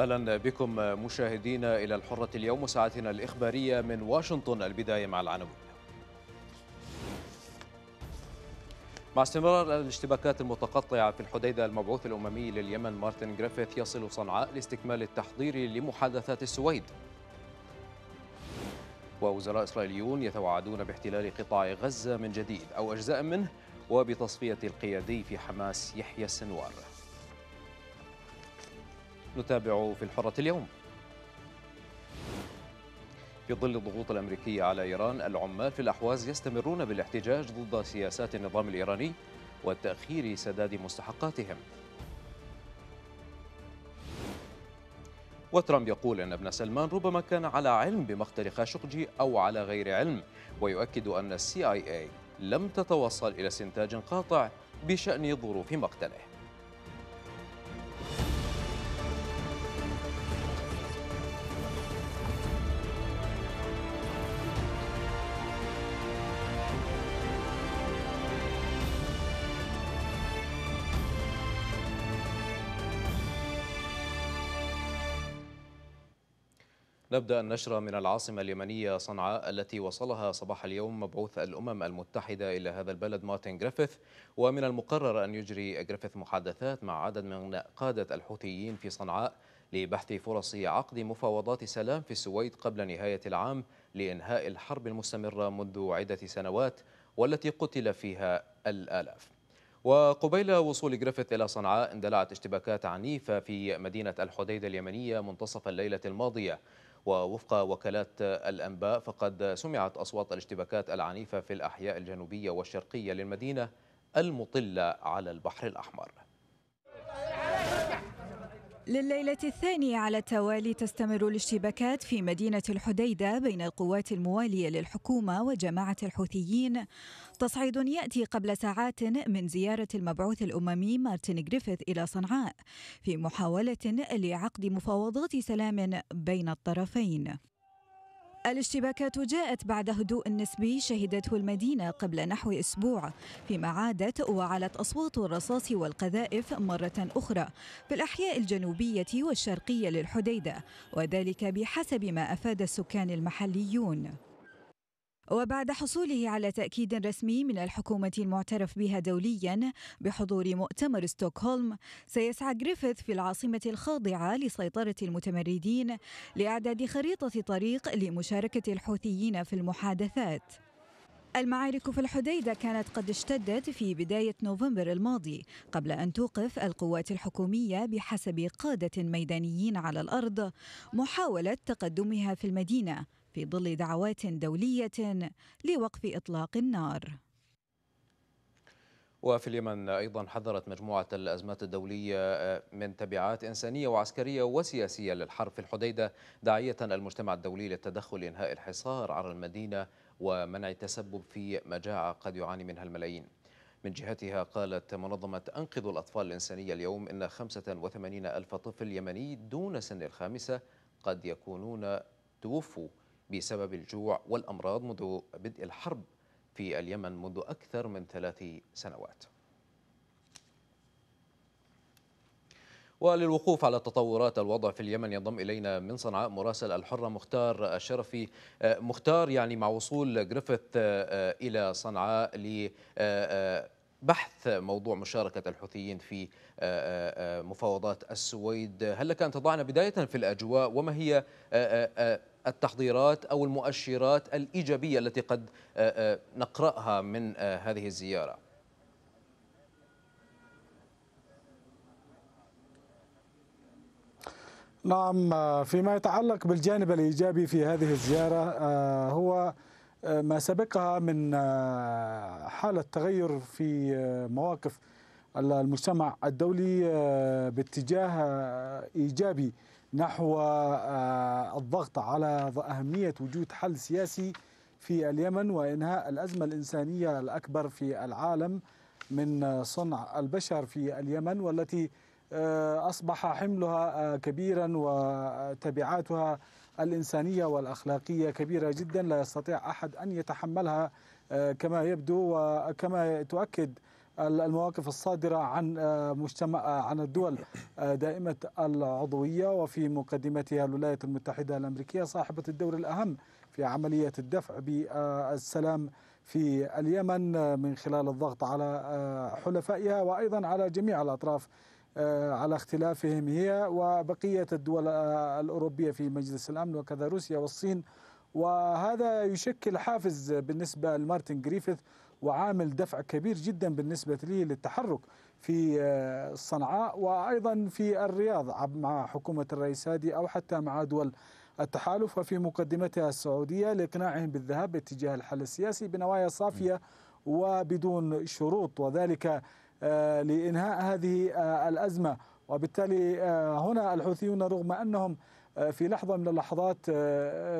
أهلا بكم مشاهدينا إلى الحرة اليوم ساعتنا الإخبارية من واشنطن البداية مع العناوين مع استمرار الاشتباكات المتقطعة في الحديدة المبعوث الأممي لليمن مارتن جريفيث يصل صنعاء لاستكمال التحضير لمحادثات السويد ووزراء إسرائيليون يتوعدون باحتلال قطاع غزة من جديد أو أجزاء منه وبتصفية القيادي في حماس يحيى السنوار نتابع في الحرة اليوم في ظل الضغوط الأمريكية على إيران العمال في الأحواز يستمرون بالاحتجاج ضد سياسات النظام الإيراني وتأخير سداد مستحقاتهم وترامب يقول أن ابن سلمان ربما كان على علم بمقتل خاشقجي أو على غير علم ويؤكد أن السي آي اي لم تتوصل إلى استنتاج قاطع بشأن ظروف مقتله نبدأ النشرة من العاصمة اليمنية صنعاء التي وصلها صباح اليوم مبعوث الأمم المتحدة إلى هذا البلد مارتن جريفيث ومن المقرر أن يجري جريفيث محادثات مع عدد من قادة الحوثيين في صنعاء لبحث فرص عقد مفاوضات سلام في السويد قبل نهاية العام لإنهاء الحرب المستمرة منذ عدة سنوات والتي قتل فيها الآلاف وقبيل وصول جريفيث إلى صنعاء اندلعت اشتباكات عنيفة في مدينة الحديدة اليمنية منتصف الليلة الماضية ووفق وكالات الأنباء فقد سمعت أصوات الاشتباكات العنيفة في الأحياء الجنوبية والشرقية للمدينة المطلة على البحر الأحمر لليلة الثانية على التوالي تستمر الاشتباكات في مدينة الحديدة بين القوات الموالية للحكومة وجماعة الحوثيين تصعيد يأتي قبل ساعات من زيارة المبعوث الأممي مارتن جريفيث إلى صنعاء في محاولة لعقد مفاوضات سلام بين الطرفين الاشتباكات جاءت بعد هدوء نسبي شهدته المدينة قبل نحو أسبوع فيما عادت وعلت أصوات الرصاص والقذائف مرة أخرى في الأحياء الجنوبية والشرقية للحديدة وذلك بحسب ما أفاد السكان المحليون وبعد حصوله على تأكيد رسمي من الحكومة المعترف بها دوليا بحضور مؤتمر ستوكهولم سيسعى جريفيث في العاصمة الخاضعة لسيطرة المتمردين لإعداد خريطة طريق لمشاركة الحوثيين في المحادثات المعارك في الحديدة كانت قد اشتدت في بداية نوفمبر الماضي قبل أن توقف القوات الحكومية بحسب قادة ميدانيين على الأرض محاولة تقدمها في المدينة في ظل دعوات دولية لوقف إطلاق النار وفي اليمن أيضا حذرت مجموعة الأزمات الدولية آه، من تبعات إنسانية وعسكرية وسياسية للحرب في الحديدة داعية المجتمع الدولي للتدخل لإنهاء الحصار على المدينة ومنع التسبب في مجاعة قد يعاني منها الملايين من جهتها قالت منظمة أنقذ الأطفال الإنسانية اليوم إن 85 ألف طفل يمني دون سن الخامسة قد يكونون توفوا بسبب الجوع والأمراض منذ بدء الحرب في اليمن منذ أكثر من ثلاث سنوات وللوقوف على تطورات الوضع في اليمن ينضم الينا من صنعاء مراسل الحره مختار الشرفي آه، مختار يعني مع وصول جريفيث آه، الى صنعاء لبحث آه، موضوع مشاركه الحوثيين في مفاوضات السويد هل لك ان تضعنا بدايه في الاجواء وما هي التحضيرات أو المؤشرات الإيجابية التي قد آه، آه، نقرأها من آه، هذه الزيارة نعم فيما يتعلق بالجانب الإيجابي في هذه الزيارة هو ما سبقها من حالة تغير في مواقف المجتمع الدولي باتجاه إيجابي نحو آه، الضغط على أهمية وجود حل سياسي في اليمن وإنهاء الأزمة الإنسانية الأكبر في العالم من صنع البشر في اليمن والتي آه، أصبح حملها آه، كبيرا وتبعاتها الإنسانية والأخلاقية كبيرة جدا لا يستطيع أحد أن يتحملها كما يبدو وكما تؤكد المواقف الصادرة عن آه، مجتمع آه، عن الدول آه، دائمة العضوية وفي مقدمتها الولايات المتحدة الأمريكية صاحبة الدور الأهم في عملية الدفع بالسلام في اليمن من خلال الضغط على حلفائها وأيضا على جميع الأطراف على اختلافهم هي وبقية الدول الأوروبية في مجلس الأمن وكذا روسيا والصين وهذا يشكل حافز بالنسبة لمارتن جريفيث وعامل دفع كبير جدا بالنسبة لي للتحرك في آه، صنعاء وأيضا في الرياض مع حكومة الرئيس هادي أو حتى مع دول التحالف وفي مقدمتها السعودية لإقناعهم بالذهاب باتجاه الحل السياسي بنوايا صافية وبدون شروط وذلك آه، لإنهاء هذه آه، الأزمة وبالتالي هنا الحوثيون رغم أنهم في لحظة من اللحظات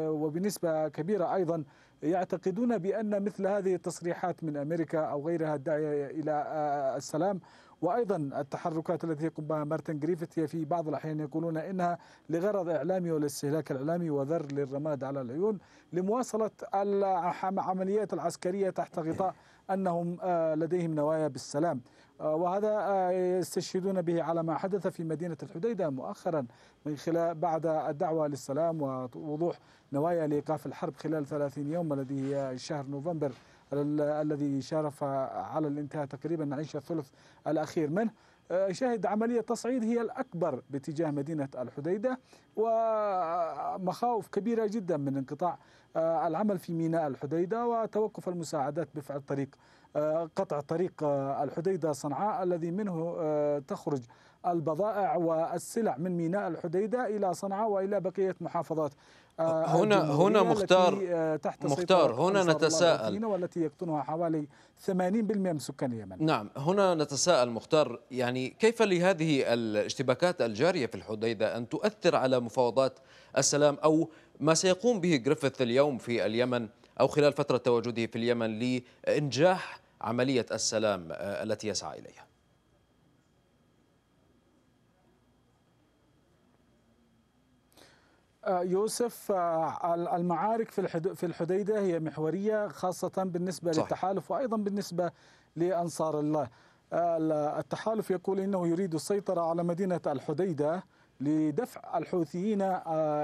وبنسبة كبيرة أيضا يعتقدون بأن مثل هذه التصريحات من أمريكا أو غيرها الداعية إلى آه، السلام وايضا التحركات التي يقوم بها مارتن جريفيث هي في بعض الاحيان يقولون انها لغرض اعلامي والاستهلاك الاعلامي وذر للرماد على العيون لمواصله العمليات العسكريه تحت غطاء انهم آه، لديهم نوايا بالسلام. وهذا يستشهدون به على ما حدث في مدينة الحديدة مؤخرا من خلال بعد الدعوة للسلام ووضوح نوايا لإيقاف الحرب خلال 30 يوم الذي هي شهر نوفمبر الذي شارف على الانتهاء تقريبا نعيش الثلث الأخير منه شهد عملية تصعيد هي الأكبر باتجاه مدينة الحديدة ومخاوف كبيرة جدا من انقطاع العمل في ميناء الحديدة وتوقف المساعدات بفعل طريق آه، قطع طريق آه، الحديدة صنعاء الذي منه آه، تخرج البضائع والسلع من ميناء الحديدة إلى صنعاء وإلى بقية محافظات هنا هنا مختار تحت مختار هنا نتساءل والتي يقطنها حوالي 80% من سكان اليمن نعم هنا نتساءل مختار يعني كيف لهذه الاشتباكات الجارية في الحديدة أن تؤثر على مفاوضات السلام أو ما سيقوم به جريفيث اليوم في اليمن أو خلال فترة تواجده في اليمن لإنجاح عملية السلام آه، التي يسعى إليها آه، يوسف آه، المعارك في في الحديده هي محوريه خاصه بالنسبه صحيح. للتحالف وايضا بالنسبه لانصار الله. التحالف يقول انه يريد السيطره على مدينه الحديده لدفع الحوثيين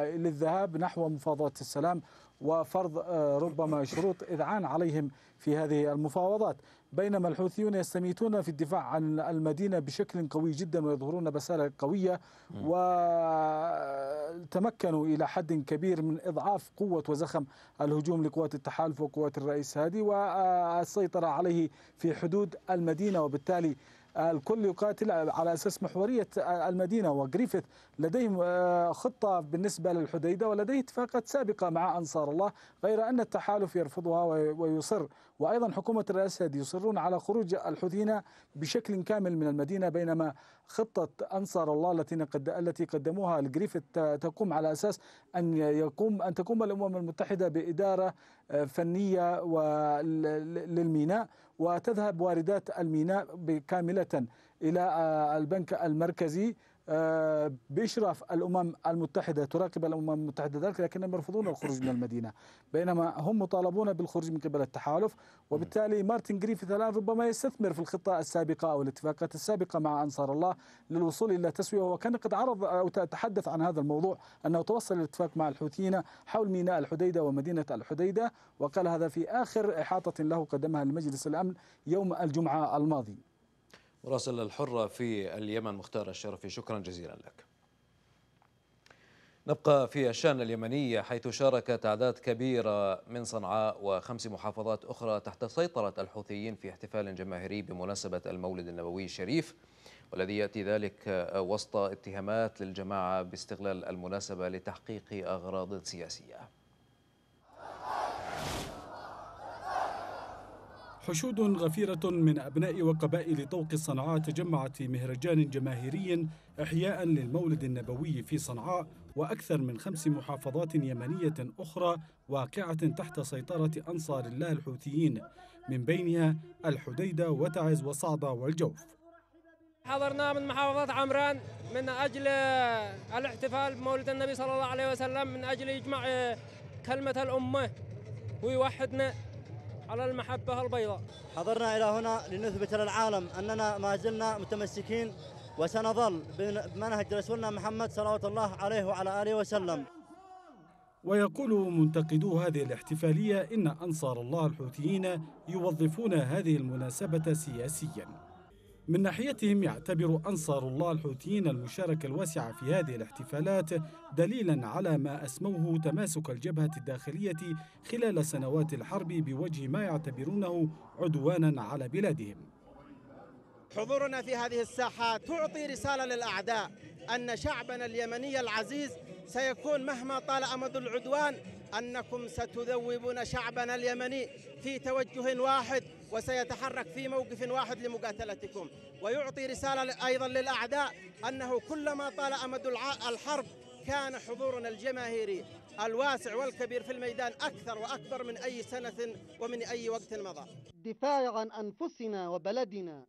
للذهاب نحو مفاوضات السلام وفرض آه، ربما شروط إذعان عليهم في هذه المفاوضات بينما الحوثيون يستميتون في الدفاع عن المدينة بشكل قوي جدا ويظهرون بسالة قوية وتمكنوا آه، إلى حد كبير من إضعاف قوة وزخم الهجوم لقوات التحالف وقوات الرئيس هادي والسيطرة آه، عليه في حدود المدينة وبالتالي الكل يقاتل على أساس محورية المدينة وجريفيث لديهم آه، خطة بالنسبة للحديدة ولديه اتفاقات سابقة مع أنصار الله غير أن التحالف يرفضها ويصر وأيضا حكومة الرئاسة الأسد يصرون على خروج الحوثيين بشكل كامل من المدينة بينما خطة أنصار الله التي قد التي قدموها لجريفيث تقوم على أساس أن يقوم أن تقوم الأمم المتحدة بإدارة آه، فنية للميناء وتذهب واردات الميناء كاملة إلى آه، البنك المركزي آه، بإشراف الأمم المتحدة تراقب الأمم المتحدة ذلك لكنهم يرفضون الخروج من المدينة بينما هم مطالبون بالخروج من قبل التحالف وبالتالي مارتن جريفيث الآن ربما يستثمر في الخطة السابقة أو الاتفاقات السابقة مع أنصار الله للوصول إلى تسوية وكان قد عرض أو تحدث عن هذا الموضوع أنه توصل الاتفاق مع الحوثيين حول ميناء الحديدة ومدينة الحديدة وقال هذا في آخر إحاطة له قدمها لمجلس الأمن يوم الجمعة الماضي مراسل الحرة في اليمن مختار الشرفي شكرا جزيلا لك نبقى في الشان اليمني حيث شاركت أعداد كبيرة من صنعاء وخمس محافظات أخرى تحت سيطرة الحوثيين في احتفال جماهيري بمناسبة المولد النبوي الشريف والذي يأتي ذلك وسط اتهامات للجماعة باستغلال المناسبة لتحقيق أغراض سياسية حشود غفيرة من أبناء وقبائل طوق صنعاء تجمعت في مهرجان جماهيري إحياء للمولد النبوي في صنعاء وأكثر من خمس محافظات يمنية أخرى واقعة تحت سيطرة أنصار الله الحوثيين من بينها الحديدة وتعز وصعدة والجوف حضرنا من محافظة عمران من أجل الاحتفال بمولد النبي صلى الله عليه وسلم من أجل يجمع كلمة الأمة ويوحدنا على المحبة البيضاء حضرنا إلى هنا لنثبت للعالم أننا ما زلنا متمسكين وسنظل بمنهج رسولنا محمد صلوات الله عليه وعلى آله وسلم ويقول منتقدو هذه الاحتفالية إن أنصار الله الحوثيين يوظفون هذه المناسبة سياسياً من ناحيتهم يعتبر أنصار الله الحوثيين المشاركة الواسعة في هذه الاحتفالات دليلا على ما أسموه تماسك الجبهة الداخلية خلال سنوات الحرب بوجه ما يعتبرونه عدوانا على بلادهم حضورنا في هذه الساحات تعطي رسالة للأعداء أن شعبنا اليمني العزيز سيكون مهما طال أمد العدوان أنكم ستذوبون شعبنا اليمني في توجه واحد وسيتحرك في موقف واحد لمقاتلتكم ويعطي رسالة أيضا للأعداء أنه كلما طال أمد الحرب كان حضورنا الجماهيري الواسع والكبير في الميدان أكثر وأكبر من أي سنة ومن أي وقت مضى دفاع عن أنفسنا وبلدنا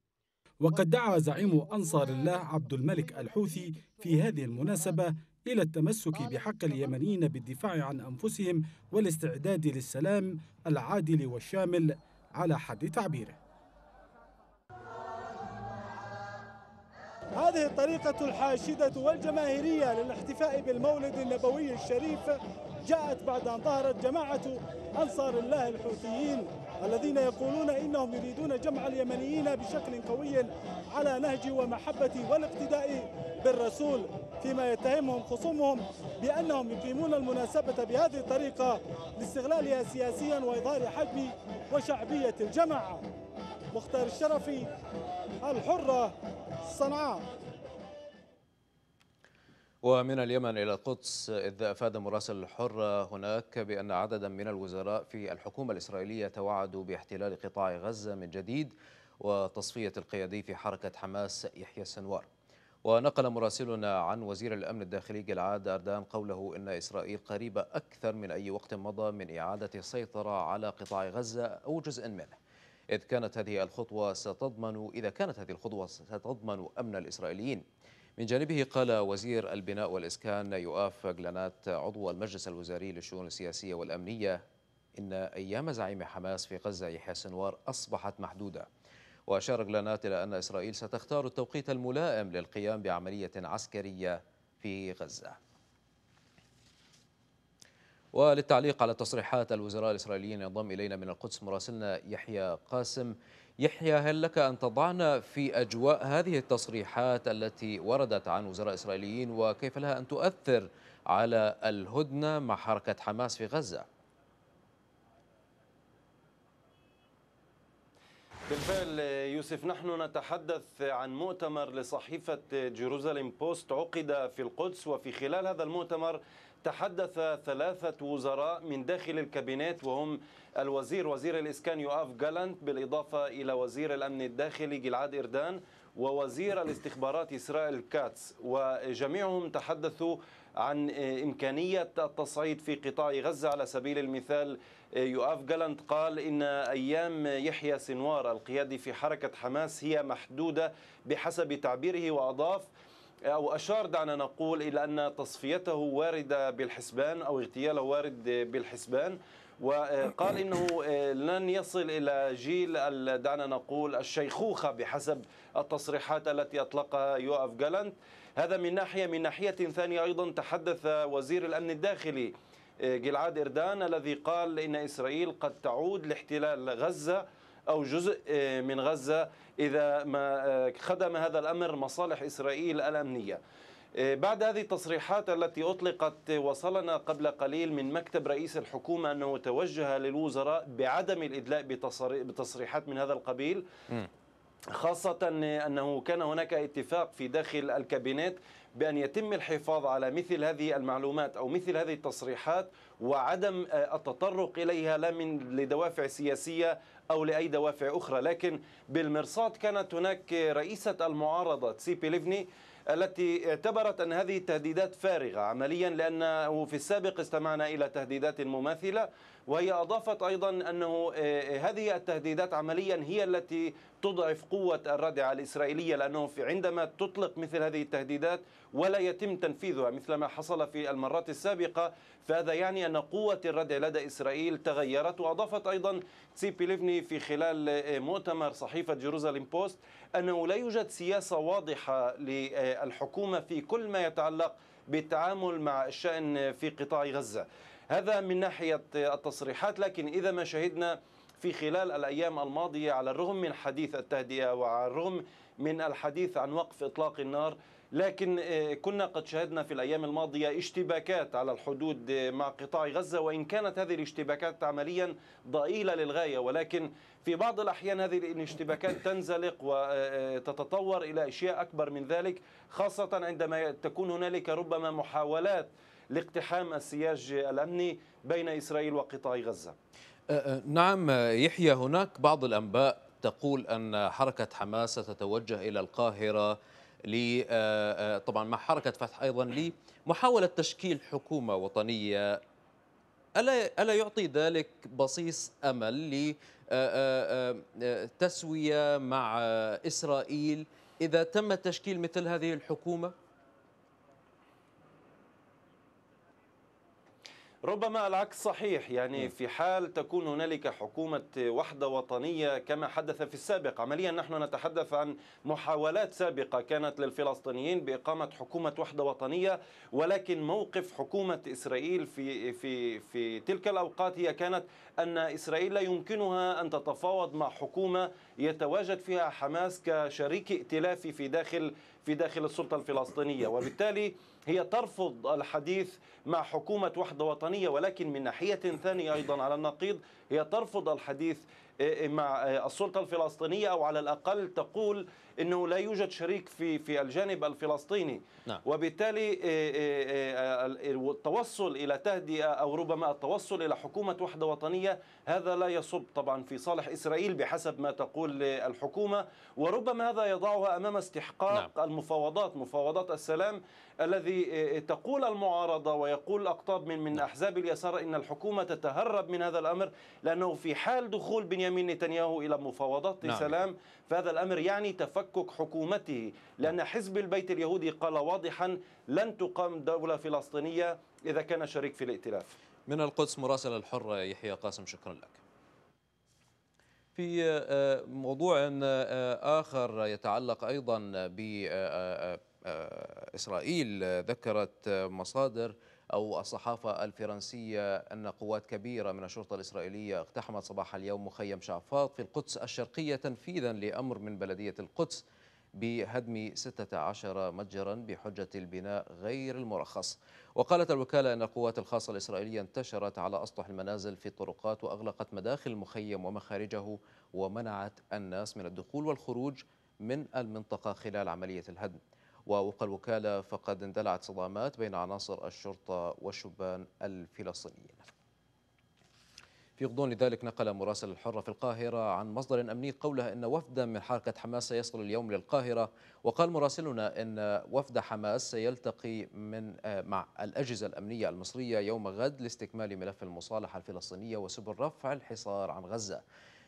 وقد دعا زعيم أنصار الله عبد الملك الحوثي في هذه المناسبة إلى التمسك بحق اليمنيين بالدفاع عن أنفسهم والاستعداد للسلام العادل والشامل على حد تعبيره هذه الطريقة الحاشدة والجماهيرية للاحتفاء بالمولد النبوي الشريف جاءت بعد أن ظهرت جماعة أنصار الله الحوثيين الذين يقولون إنهم يريدون جمع اليمنيين بشكل قوي على نهج ومحبة والاقتداء بالرسول فيما يتهمهم خصومهم بأنهم يقيمون المناسبة بهذه الطريقة لاستغلالها سياسيا وإظهار حجم وشعبية الجماعة مختار الشرفي الحرة صنعاء ومن اليمن إلى القدس إذ أفاد مراسل الحرة هناك بأن عددا من الوزراء في الحكومة الإسرائيلية توعدوا باحتلال قطاع غزة من جديد وتصفية القيادي في حركة حماس يحيى السنوار ونقل مراسلنا عن وزير الأمن الداخلي جلعاد أردان قوله إن إسرائيل قريبة أكثر من أي وقت مضى من إعادة السيطرة على قطاع غزة أو جزء منه إذ كانت هذه الخطوة ستضمن إذا كانت هذه الخطوة ستضمن أمن الإسرائيليين من جانبه قال وزير البناء والإسكان يؤاف جلانات عضو المجلس الوزاري للشؤون السياسية والأمنية إن أيام زعيم حماس في غزة يحيى سنوار أصبحت محدودة وأشار جلانات إلى أن إسرائيل ستختار التوقيت الملائم للقيام بعملية عسكرية في غزة وللتعليق على تصريحات الوزراء الإسرائيليين ينضم إلينا من القدس مراسلنا يحيى قاسم يحيى هل لك أن تضعنا في أجواء هذه التصريحات التي وردت عن وزراء إسرائيليين وكيف لها أن تؤثر على الهدنة مع حركة حماس في غزة؟ بالفعل يوسف نحن نتحدث عن مؤتمر لصحيفة جيروزاليم بوست عقد في القدس وفي خلال هذا المؤتمر تحدث ثلاثة وزراء من داخل الكابينات وهم الوزير وزير الإسكان يؤاف جالانت بالإضافة إلى وزير الأمن الداخلي جلعاد إردان ووزير الاستخبارات إسرائيل كاتس وجميعهم تحدثوا عن إمكانية التصعيد في قطاع غزة على سبيل المثال يؤاف جالنت قال إن أيام يحيى سنوار القيادي في حركة حماس هي محدودة بحسب تعبيره وأضاف أو أشار دعنا نقول إلى أن تصفيته واردة بالحسبان أو اغتياله وارد بالحسبان وقال انه لن يصل الى جيل دعنا نقول الشيخوخه بحسب التصريحات التي اطلقها يوآف جالانت هذا من ناحيه من ناحيه ثانيه ايضا تحدث وزير الامن الداخلي آه، جلعاد إردان الذي قال إن إسرائيل قد تعود لاحتلال غزة أو جزء آه، من غزة إذا ما آه، خدم هذا الأمر مصالح إسرائيل الأمنية بعد هذه التصريحات التي أطلقت وصلنا قبل قليل من مكتب رئيس الحكومة أنه توجه للوزراء بعدم الإدلاء بتصريحات من هذا القبيل خاصة أنه كان هناك اتفاق في داخل الكابينت بأن يتم الحفاظ على مثل هذه المعلومات أو مثل هذه التصريحات وعدم آه، التطرق إليها لا من لدوافع سياسية أو لأي دوافع أخرى لكن بالمرصاد كانت هناك رئيسة المعارضة سيبي ليفني التي اعتبرت أن هذه التهديدات فارغة عمليا لأنه في السابق استمعنا إلى تهديدات مماثلة وهي أضافت أيضا أنه آه، آه، هذه التهديدات عمليا هي التي تضعف قوة الردعة الإسرائيلية لأنه عندما تطلق مثل هذه التهديدات ولا يتم تنفيذها مثل ما حصل في المرات السابقة فهذا يعني أن قوة الردع لدى إسرائيل تغيرت وأضافت أيضا تسيبي ليفني في خلال آه، مؤتمر صحيفة جيروزاليم بوست أنه لا يوجد سياسة واضحة للحكومة في كل ما يتعلق بالتعامل مع الشأن في قطاع غزة هذا من ناحية التصريحات لكن إذا ما شهدنا في خلال الأيام الماضية على الرغم من حديث التهدئة وعلى الرغم من الحديث عن وقف إطلاق النار لكن آه، كنا قد شهدنا في الأيام الماضية اشتباكات على الحدود آه، مع قطاع غزة وإن كانت هذه الاشتباكات عمليا ضئيلة للغاية ولكن في بعض الأحيان هذه الاشتباكات تنزلق وتتطور آه، إلى أشياء أكبر من ذلك خاصة عندما تكون هنالك ربما محاولات لاقتحام السياج الأمني بين إسرائيل وقطاع غزة أه، أه، نعم يحيى هناك بعض الأنباء تقول أن حركة حماس ستتوجه إلى القاهرة ل أه، طبعا مع حركة فتح أيضا لمحاولة تشكيل حكومة وطنية ألا ألا يعطي ذلك بصيص أمل لتسوية مع إسرائيل إذا تم تشكيل مثل هذه الحكومة؟ ربما العكس صحيح يعني نعم. في حال تكون هنالك حكومة وحدة وطنية كما حدث في السابق عمليا نحن نتحدث عن محاولات سابقة كانت للفلسطينيين بإقامة حكومة وحدة وطنية ولكن موقف حكومة إسرائيل في في في تلك الأوقات هي كانت أن إسرائيل لا يمكنها أن تتفاوض مع حكومة يتواجد فيها حماس كشريك ائتلافي في داخل في داخل السلطة الفلسطينية وبالتالي هي ترفض الحديث مع حكومة وحدة وطنية ولكن من ناحية ثانية أيضا على النقيض هي ترفض الحديث آه، مع آه، السلطة الفلسطينية أو على الأقل تقول انه لا يوجد شريك في في الجانب الفلسطيني نعم. وبالتالي آه، آه، آه، التوصل الى تهدئه او ربما التوصل الى حكومه وحده وطنيه هذا لا يصب طبعا في صالح اسرائيل بحسب ما تقول الحكومه وربما هذا يضعها امام استحقاق نعم. المفاوضات مفاوضات السلام الذي تقول المعارضه ويقول اقطاب من من نعم. احزاب اليسار ان الحكومه تتهرب من هذا الامر لانه في حال دخول بنيامين نتنياهو الى مفاوضات نعم. سلام فهذا الامر يعني تفكك تفكك حكومته لأن حزب البيت اليهودي قال واضحا لن تقام دولة فلسطينية إذا كان شريك في الائتلاف من القدس مراسل الحر يحيى قاسم شكرا لك في آه، موضوع آه، آخر يتعلق أيضا بإسرائيل آه، ذكرت مصادر أو الصحافة الفرنسية أن قوات كبيرة من الشرطة الإسرائيلية اقتحمت صباح اليوم مخيم شعفاط في القدس الشرقية تنفيذا لأمر من بلدية القدس بهدم 16 متجرا بحجة البناء غير المرخص وقالت الوكالة أن القوات الخاصة الإسرائيلية انتشرت على أسطح المنازل في الطرقات وأغلقت مداخل المخيم ومخارجه ومنعت الناس من الدخول والخروج من المنطقة خلال عملية الهدم ووفق الوكالة فقد اندلعت صدامات بين عناصر الشرطة والشبان الفلسطينيين في غضون ذلك نقل مراسل الحرة في القاهرة عن مصدر أمني قوله أن وفدا من حركة حماس سيصل اليوم للقاهرة وقال مراسلنا أن وفد حماس سيلتقي من آه، مع الأجهزة الأمنية المصرية يوم غد لاستكمال ملف المصالحة الفلسطينية وسبل رفع الحصار عن غزة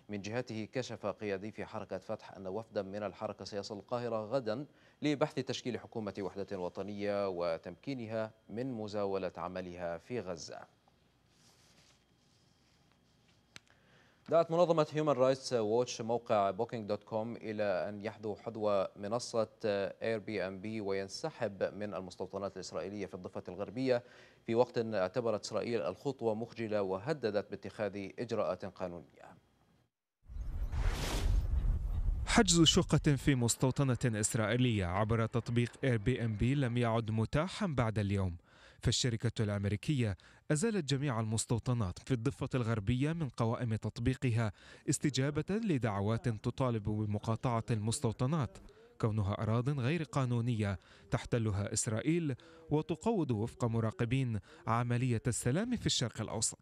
من جهته كشف قيادي في حركة فتح أن وفدا من الحركة سيصل القاهرة غدا لبحث تشكيل حكومة وحدة وطنية وتمكينها من مزاولة عملها في غزة دعت منظمة Human رايتس ووتش موقع بوكينج دوت كوم إلى أن يحذو حذو منصة اير بي ام بي وينسحب من المستوطنات الإسرائيلية في الضفة الغربية في وقت اعتبرت إسرائيل الخطوة مخجلة وهددت باتخاذ إجراءات قانونية حجز شقة في مستوطنة إسرائيلية عبر تطبيق اير بي ام بي لم يعد متاحا بعد اليوم فالشركة الأمريكية أزالت جميع المستوطنات في الضفة الغربية من قوائم تطبيقها استجابة لدعوات تطالب بمقاطعة المستوطنات كونها أراض غير قانونية تحتلها إسرائيل وتقوض وفق مراقبين عملية السلام في الشرق الأوسط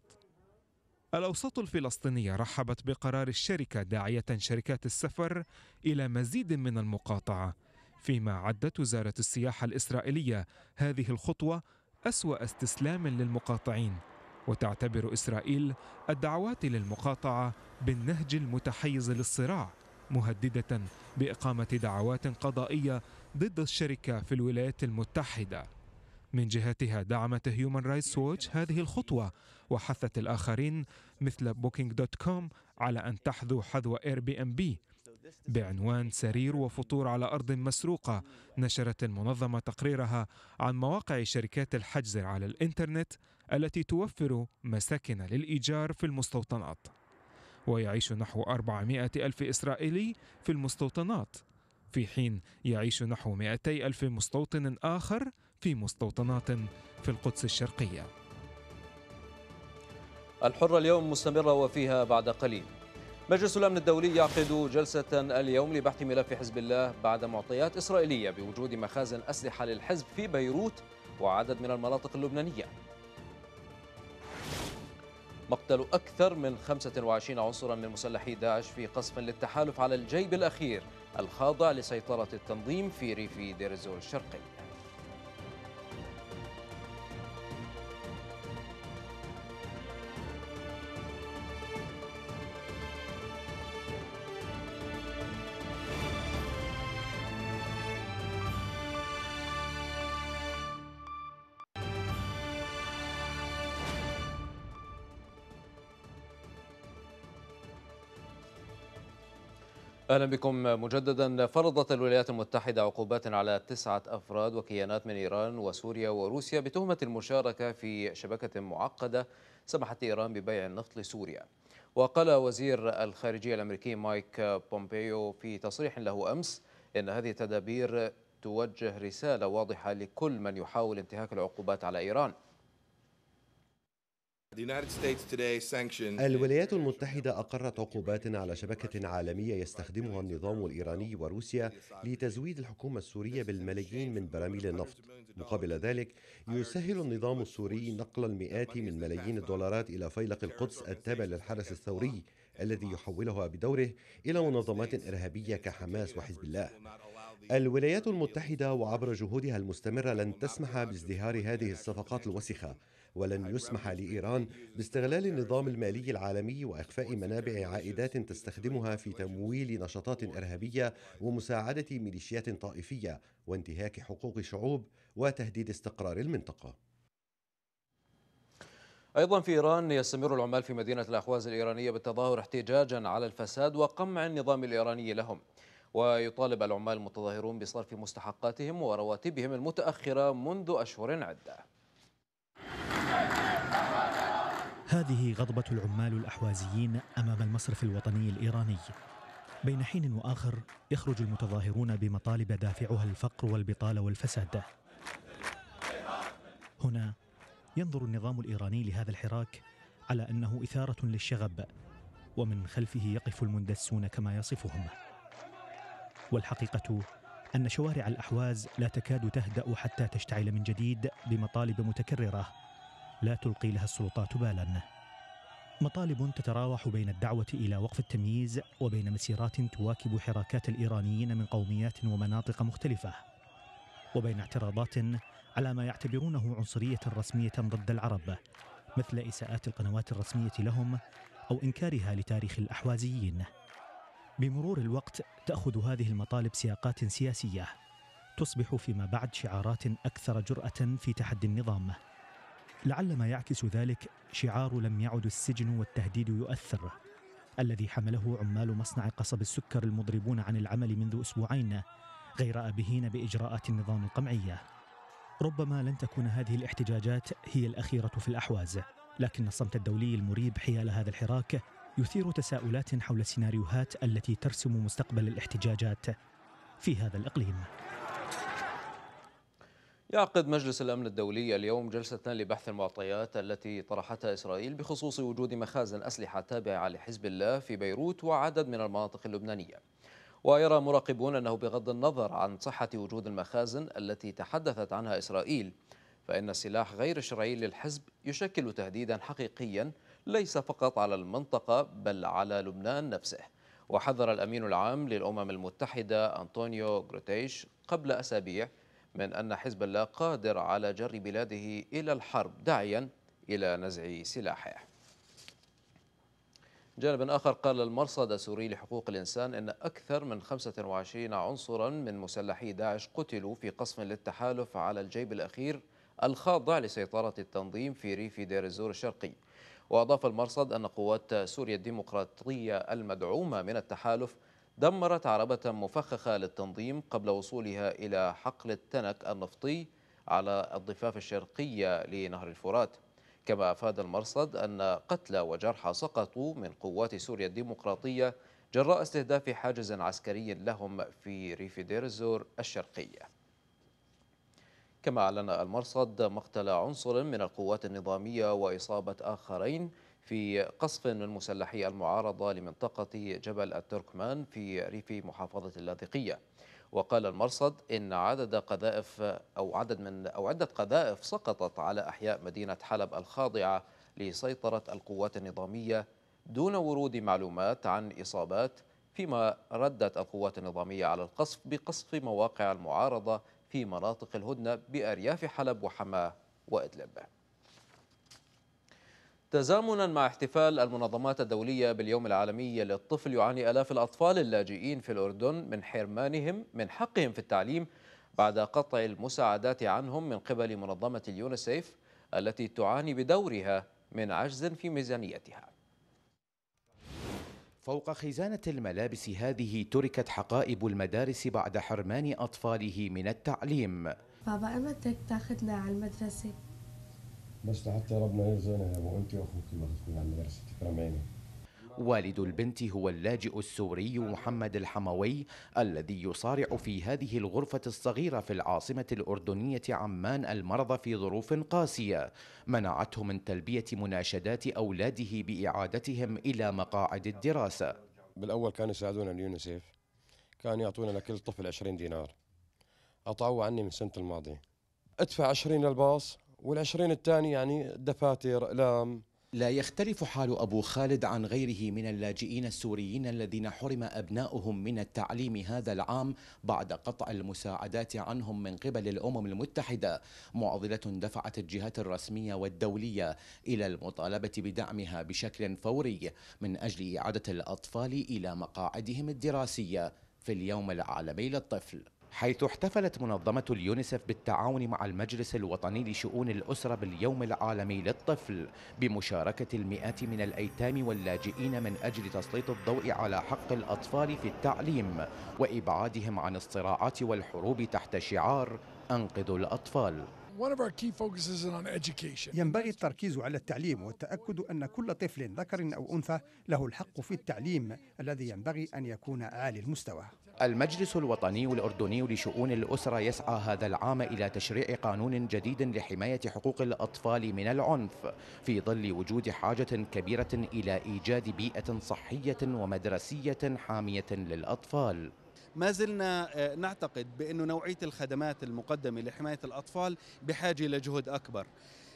الأوساط الفلسطينية رحبت بقرار الشركة داعية شركات السفر إلى مزيد من المقاطعة فيما عدت وزارة السياحة الإسرائيلية هذه الخطوة أسوأ استسلام للمقاطعين وتعتبر إسرائيل الدعوات للمقاطعة بالنهج المتحيز للصراع مهددة بإقامة دعوات قضائية ضد الشركة في الولايات المتحدة من جهتها دعمت هيومن رايتس ووتش هذه الخطوة وحثت الآخرين مثل بوكينج دوت كوم على أن تحذو حذو إير بي أم بي بعنوان سرير وفطور على أرض مسروقة نشرت المنظمة تقريرها عن مواقع شركات الحجز على الإنترنت التي توفر مساكن للإيجار في المستوطنات ويعيش نحو 400 ألف إسرائيلي في المستوطنات في حين يعيش نحو 200 ألف مستوطن آخر في مستوطنات في القدس الشرقية الحرة اليوم مستمرة وفيها بعد قليل مجلس الأمن الدولي يعقد جلسة اليوم لبحث ملف حزب الله بعد معطيات إسرائيلية بوجود مخازن أسلحة للحزب في بيروت وعدد من المناطق اللبنانية مقتل أكثر من 25 عنصرا من مسلحي داعش في قصف للتحالف على الجيب الأخير الخاضع لسيطرة التنظيم في ريف دير الزور الشرقي أهلا بكم مجددا فرضت الولايات المتحدة عقوبات على تسعة أفراد وكيانات من إيران وسوريا وروسيا بتهمة المشاركة في شبكة معقدة سمحت إيران ببيع النفط لسوريا وقال وزير الخارجية الأمريكي مايك بومبيو في تصريح له أمس إن هذه التدابير توجه رسالة واضحة لكل من يحاول انتهاك العقوبات على إيران الولايات المتحدة أقرت عقوبات على شبكة عالمية يستخدمها النظام الإيراني وروسيا لتزويد الحكومة السورية بالملايين من براميل النفط مقابل ذلك يسهل النظام السوري نقل المئات من ملايين الدولارات إلى فيلق القدس التابع للحرس الثوري الذي يحولها بدوره إلى منظمات إرهابية كحماس وحزب الله الولايات المتحدة وعبر جهودها المستمرة لن تسمح بازدهار هذه الصفقات الوسخة ولن يسمح لإيران باستغلال النظام المالي العالمي وإخفاء منابع عائدات تستخدمها في تمويل نشاطات إرهابية ومساعدة ميليشيات طائفية وانتهاك حقوق شعوب وتهديد استقرار المنطقة أيضا في إيران يستمر العمال في مدينة الأخواز الإيرانية بالتظاهر احتجاجا على الفساد وقمع النظام الإيراني لهم ويطالب العمال المتظاهرون بصرف مستحقاتهم ورواتبهم المتأخرة منذ أشهر عدة هذه غضبة العمال الأحوازيين أمام المصرف الوطني الإيراني بين حين وآخر يخرج المتظاهرون بمطالب دافعها الفقر والبطالة والفساد هنا ينظر النظام الإيراني لهذا الحراك على أنه إثارة للشغب ومن خلفه يقف المندسون كما يصفهم والحقيقة أن شوارع الأحواز لا تكاد تهدأ حتى تشتعل من جديد بمطالب متكررة لا تلقي لها السلطات بالا مطالب تتراوح بين الدعوة إلى وقف التمييز وبين مسيرات تواكب حراكات الإيرانيين من قوميات ومناطق مختلفة وبين اعتراضات على ما يعتبرونه عنصرية رسمية ضد العرب مثل إساءات القنوات الرسمية لهم أو إنكارها لتاريخ الأحوازيين بمرور الوقت تأخذ هذه المطالب سياقات سياسية تصبح فيما بعد شعارات أكثر جرأة في تحدي النظام لعل ما يعكس ذلك شعار لم يعد السجن والتهديد يؤثر الذي حمله عمال مصنع قصب السكر المضربون عن العمل منذ اسبوعين غير ابهين باجراءات النظام القمعيه ربما لن تكون هذه الاحتجاجات هي الاخيره في الاحواز لكن الصمت الدولي المريب حيال هذا الحراك يثير تساؤلات حول السيناريوهات التي ترسم مستقبل الاحتجاجات في هذا الاقليم يعقد مجلس الأمن الدولي اليوم جلسة لبحث المعطيات التي طرحتها إسرائيل بخصوص وجود مخازن أسلحة تابعة لحزب الله في بيروت وعدد من المناطق اللبنانية ويرى مراقبون أنه بغض النظر عن صحة وجود المخازن التي تحدثت عنها إسرائيل فإن السلاح غير الشرعي للحزب يشكل تهديدا حقيقيا ليس فقط على المنطقة بل على لبنان نفسه وحذر الأمين العام للأمم المتحدة أنطونيو غروتيش قبل أسابيع من أن حزب الله قادر على جر بلاده إلى الحرب داعيا إلى نزع سلاحه جانب آخر قال المرصد السوري لحقوق الإنسان أن أكثر من 25 عنصرا من مسلحي داعش قتلوا في قصف للتحالف على الجيب الأخير الخاضع لسيطرة التنظيم في ريف دير الزور الشرقي وأضاف المرصد أن قوات سوريا الديمقراطية المدعومة من التحالف دمرت عربة مفخخة للتنظيم قبل وصولها إلى حقل التنك النفطي على الضفاف الشرقية لنهر الفرات كما أفاد المرصد أن قتلى وجرحى سقطوا من قوات سوريا الديمقراطية جراء استهداف حاجز عسكري لهم في ريف دير الزور الشرقية كما أعلن المرصد مقتل عنصر من القوات النظامية وإصابة آخرين في قصف من مسلحي المعارضة لمنطقة جبل التركمان في ريف محافظة اللاذقية وقال المرصد إن عدد قذائف أو عدد من أو عدة قذائف سقطت على أحياء مدينة حلب الخاضعة لسيطرة القوات النظامية دون ورود معلومات عن إصابات فيما ردت القوات النظامية على القصف بقصف مواقع المعارضة في مناطق الهدنة بأرياف حلب وحماة وإدلب تزامنا مع احتفال المنظمات الدولية باليوم العالمي للطفل يعاني آلاف الأطفال اللاجئين في الأردن من حرمانهم من حقهم في التعليم بعد قطع المساعدات عنهم من قبل منظمة اليونسيف التي تعاني بدورها من عجز في ميزانيتها فوق خزانة الملابس هذه تركت حقائب المدارس بعد حرمان أطفاله من التعليم بابا أمتك تاخذنا على المدرسة بس لحتى ربنا يرزقنا يا ابو انت واخوك ما تدخل على المدرسه تكرم عيني والد البنت هو اللاجئ السوري محمد الحموي الذي يصارع في هذه الغرفة الصغيرة في العاصمة الأردنية عمان المرض في ظروف قاسية منعته من تلبية مناشدات أولاده بإعادتهم إلى مقاعد الدراسة بالأول كانوا يساعدونا اليونيسيف كان يعطونا لكل طفل 20 دينار أطعوا عني من سنة الماضية ادفع 20 للباص والعشرين الثاني يعني دفاتر اقلام لا يختلف حال أبو خالد عن غيره من اللاجئين السوريين الذين حرم أبناؤهم من التعليم هذا العام بعد قطع المساعدات عنهم من قبل الأمم المتحدة معضلة دفعت الجهات الرسمية والدولية إلى المطالبة بدعمها بشكل فوري من أجل إعادة الأطفال إلى مقاعدهم الدراسية في اليوم العالمي للطفل حيث احتفلت منظمة اليونيسف بالتعاون مع المجلس الوطني لشؤون الأسرة باليوم العالمي للطفل بمشاركة المئات من الأيتام واللاجئين من أجل تسليط الضوء على حق الأطفال في التعليم وإبعادهم عن الصراعات والحروب تحت شعار أنقذوا الأطفال ينبغي التركيز على التعليم والتأكد أن كل طفل ذكر أو أنثى له الحق في التعليم الذي ينبغي أن يكون عالي المستوى المجلس الوطني الأردني لشؤون الأسرة يسعى هذا العام إلى تشريع قانون جديد لحماية حقوق الأطفال من العنف في ظل وجود حاجة كبيرة إلى إيجاد بيئة صحية ومدرسية حامية للأطفال ما زلنا آه، نعتقد بأنه نوعية الخدمات المقدمة لحماية الأطفال بحاجة لجهد أكبر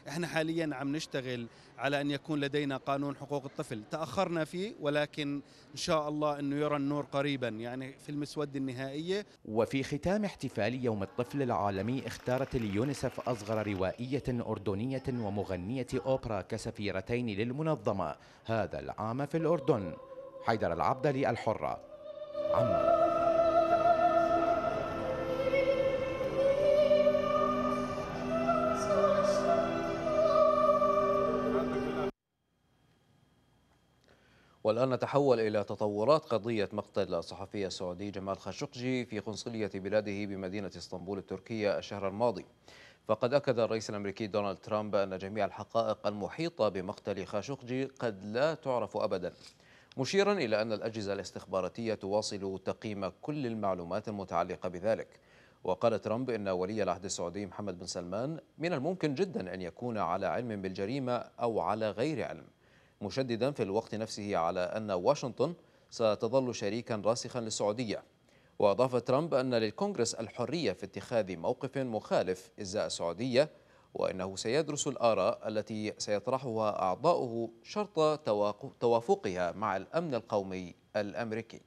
احنا حاليا عم نشتغل على ان يكون لدينا قانون حقوق الطفل تاخرنا فيه ولكن ان شاء الله انه يرى النور قريبا يعني في المسوده النهائيه وفي ختام احتفال يوم الطفل العالمي اختارت اليونيسف اصغر روائيه اردنيه ومغنيه اوبرا كسفيرتين للمنظمه هذا العام في الاردن حيدر العبدلي الحره عمان والآن نتحول إلى تطورات قضية مقتل الصحفي السعودي جمال خاشقجي في قنصلية بلاده بمدينة اسطنبول التركية الشهر الماضي فقد أكد الرئيس الأمريكي دونالد ترامب أن جميع الحقائق المحيطة بمقتل خاشقجي قد لا تعرف أبدا مشيرا إلى أن الأجهزة الاستخباراتية تواصل تقييم كل المعلومات المتعلقة بذلك وقال ترامب إن ولي العهد السعودي محمد بن سلمان من الممكن جدا أن يكون على علم بالجريمة أو على غير علم مشددا في الوقت نفسه على أن واشنطن ستظل شريكا راسخا للسعودية وأضاف ترامب أن للكونغرس الحرية في اتخاذ موقف مخالف إزاء السعودية وأنه سيدرس الآراء التي سيطرحها أعضاؤه شرط توافقها مع الأمن القومي الأمريكي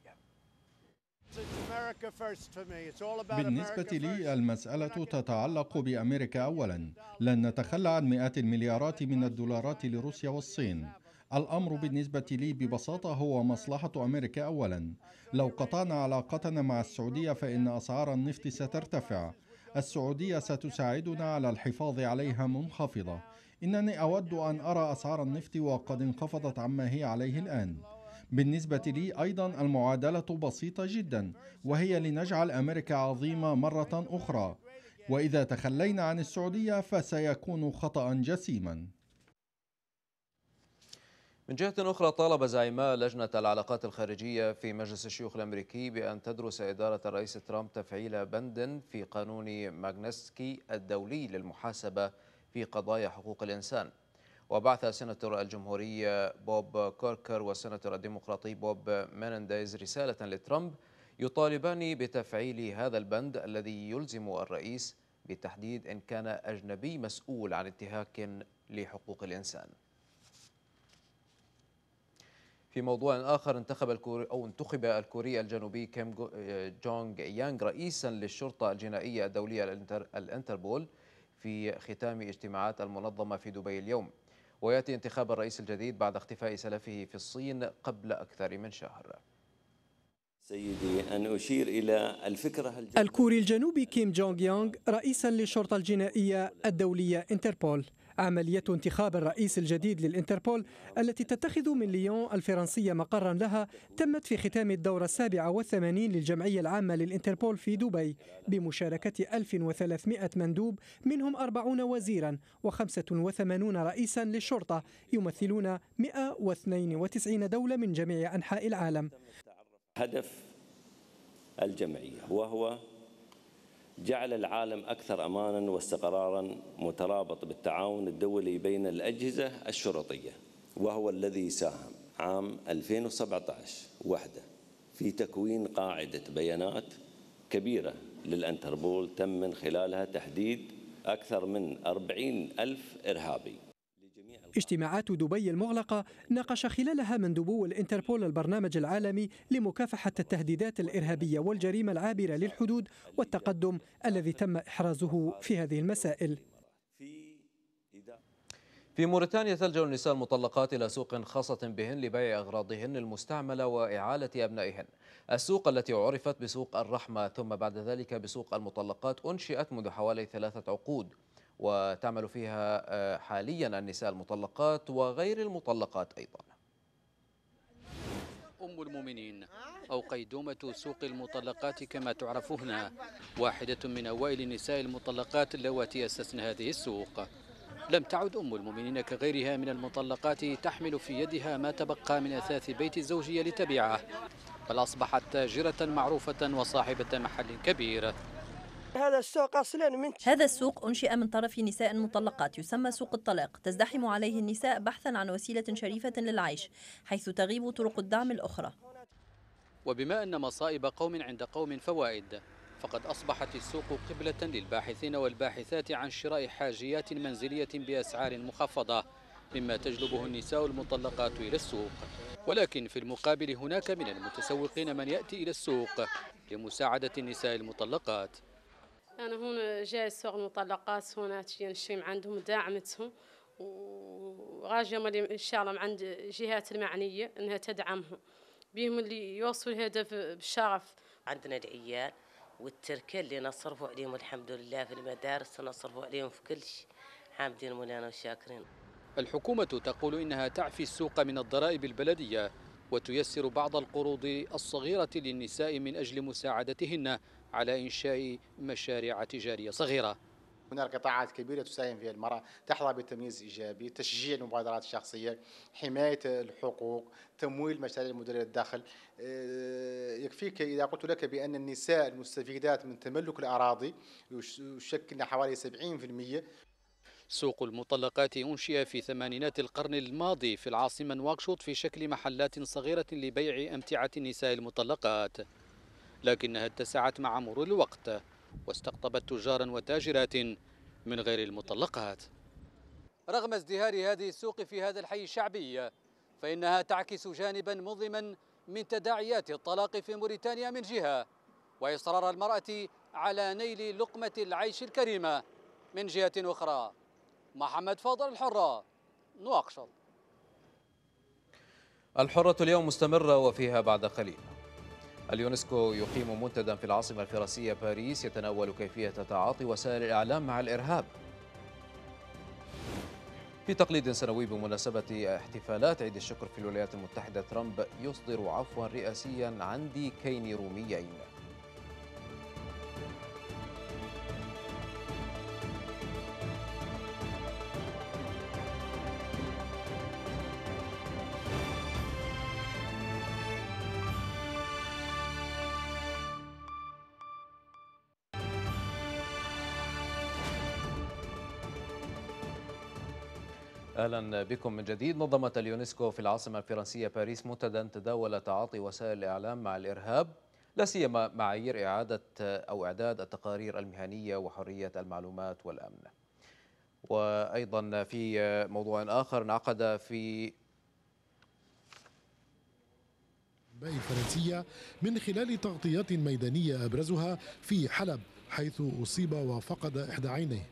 بالنسبة لي المسألة تتعلق بأمريكا أولا لن نتخلى عن مئات المليارات من الدولارات لروسيا والصين الأمر بالنسبة لي ببساطة هو مصلحة أمريكا أولا لو قطعنا علاقتنا مع السعودية فإن أسعار النفط سترتفع السعودية ستساعدنا على الحفاظ عليها منخفضة إنني أود أن أرى أسعار النفط وقد انخفضت عما هي عليه الآن بالنسبة لي أيضا المعادلة بسيطة جدا وهي لنجعل أمريكا عظيمة مرة أخرى وإذا تخلينا عن السعودية فسيكون خطأ جسيما من جهة أخرى طالب زعيما لجنة العلاقات الخارجية في مجلس الشيوخ الأمريكي بأن تدرس إدارة الرئيس ترامب تفعيل بند في قانون ماغنسكي الدولي للمحاسبة في قضايا حقوق الإنسان وبعث سيناتور الجمهورية بوب كوركر والسيناتور الديمقراطي بوب مينندايز رسالة لترامب يطالبان بتفعيل هذا البند الذي يلزم الرئيس بتحديد إن كان أجنبي مسؤول عن انتهاك لحقوق الإنسان في موضوع آخر انتخب الكوري أو انتخب الكوري الجنوبي كيم جونغ يانغ رئيسا للشرطة الجنائية الدولية الانتر الانتربول في ختام اجتماعات المنظمة في دبي اليوم ويأتي انتخاب الرئيس الجديد بعد اختفاء سلفه في الصين قبل أكثر من شهر سيدي أن أشير إلى الفكرة الجنوبي. الكوري الجنوبي كيم جونغ يانغ رئيسا للشرطة الجنائية الدولية انتربول عملية انتخاب الرئيس الجديد للإنتربول التي تتخذ من ليون الفرنسية مقرا لها تمت في ختام الدورة السابعة والثمانين للجمعية العامة للإنتربول في دبي بمشاركة 1300 مندوب منهم 40 وزيرا و85 رئيسا للشرطة يمثلون 192 دولة من جميع أنحاء العالم هدف الجمعية وهو جعل العالم أكثر أمانا واستقرارا مترابط بالتعاون الدولي بين الأجهزة الشرطية وهو الذي ساهم عام 2017 وحده في تكوين قاعدة بيانات كبيرة للأنتربول تم من خلالها تحديد أكثر من 40 ألف إرهابي اجتماعات دبي المغلقة ناقش خلالها مندوبو الانتربول البرنامج العالمي لمكافحة التهديدات الإرهابية والجريمة العابرة للحدود والتقدم الذي تم إحرازه في هذه المسائل في موريتانيا تلجأ النساء المطلقات إلى سوق خاصة بهن لبيع أغراضهن المستعملة وإعالة أبنائهن السوق التي عرفت بسوق الرحمة ثم بعد ذلك بسوق المطلقات أنشئت منذ حوالي ثلاثة عقود وتعمل فيها آه، حاليا النساء المطلقات وغير المطلقات أيضا أم المؤمنين أو قيدومة سوق المطلقات كما تعرف هنا واحدة من أوائل النساء المطلقات اللواتي أسسن هذه السوق لم تعد أم المؤمنين كغيرها من المطلقات تحمل في يدها ما تبقى من أثاث بيت الزوجية لتبيعه بل أصبحت تاجرة معروفة وصاحبة محل كبير هذا السوق أصلا من هذا السوق أنشئ من طرف نساء مطلقات يسمى سوق الطلاق تزدحم عليه النساء بحثا عن وسيلة شريفة للعيش حيث تغيب طرق الدعم الأخرى وبما أن مصائب قوم عند قوم فوائد فقد أصبحت السوق قبلة للباحثين والباحثات عن شراء حاجيات منزلية بأسعار مخفضة مما تجلبه النساء المطلقات إلى السوق ولكن في المقابل هناك من المتسوقين من يأتي إلى السوق لمساعدة النساء المطلقات أنا هون جاي سوق المطلقات هنا نشري من يعني عندهم ودعمتهم وراجع إن شاء الله من عند الجهات المعنية أنها تدعمهم بهم اللي يوصلوا الهدف بشرف عندنا العيال والتركة اللي نصرفوا عليهم الحمد لله في المدارس نصرفوا عليهم في كل شيء حامدين مولانا وشاكرين الحكومة تقول إنها تعفي السوق من الضرائب البلدية وتيسر بعض القروض الصغيرة للنساء من أجل مساعدتهن على إنشاء مشاريع تجارية صغيرة هناك قطاعات كبيرة تساهم فيها المرأة تحظى بتمييز إيجابي تشجيع المبادرات الشخصية حماية الحقوق تمويل مشاريع مديرية الداخل آه، يكفيك إذا قلت لك بأن النساء المستفيدات من تملك الأراضي يشكلن حوالي 70% سوق المطلقات أنشئ في ثمانينات القرن الماضي في العاصمة نواكشوط في شكل محلات صغيرة لبيع أمتعة النساء المطلقات لكنها اتسعت مع مرور الوقت واستقطبت تجارا وتاجرات من غير المطلقات رغم ازدهار هذه السوق في هذا الحي الشعبي فإنها تعكس جانبا مظلما من تداعيات الطلاق في موريتانيا من جهة وإصرار المرأة على نيل لقمة العيش الكريمة من جهة أخرى محمد فاضل الحرة نواقشل الحرة اليوم مستمرة وفيها بعد قليل اليونسكو يقيم منتدى في العاصمة الفرنسية باريس يتناول كيفية تعاطي وسائل الإعلام مع الإرهاب في تقليد سنوي بمناسبة احتفالات عيد الشكر في الولايات المتحدة ترامب يصدر عفوا رئاسيا عن ديكين روميين اهلا بكم من جديد نظمت اليونسكو في العاصمه الفرنسيه باريس منتدى تداول تعاطي وسائل الاعلام مع الارهاب لا سيما معايير اعاده او اعداد التقارير المهنيه وحريه المعلومات والامن. وايضا في موضوع اخر انعقد في فرنسيه من خلال تغطيات ميدانيه ابرزها في حلب حيث اصيب وفقد احدى عينيه.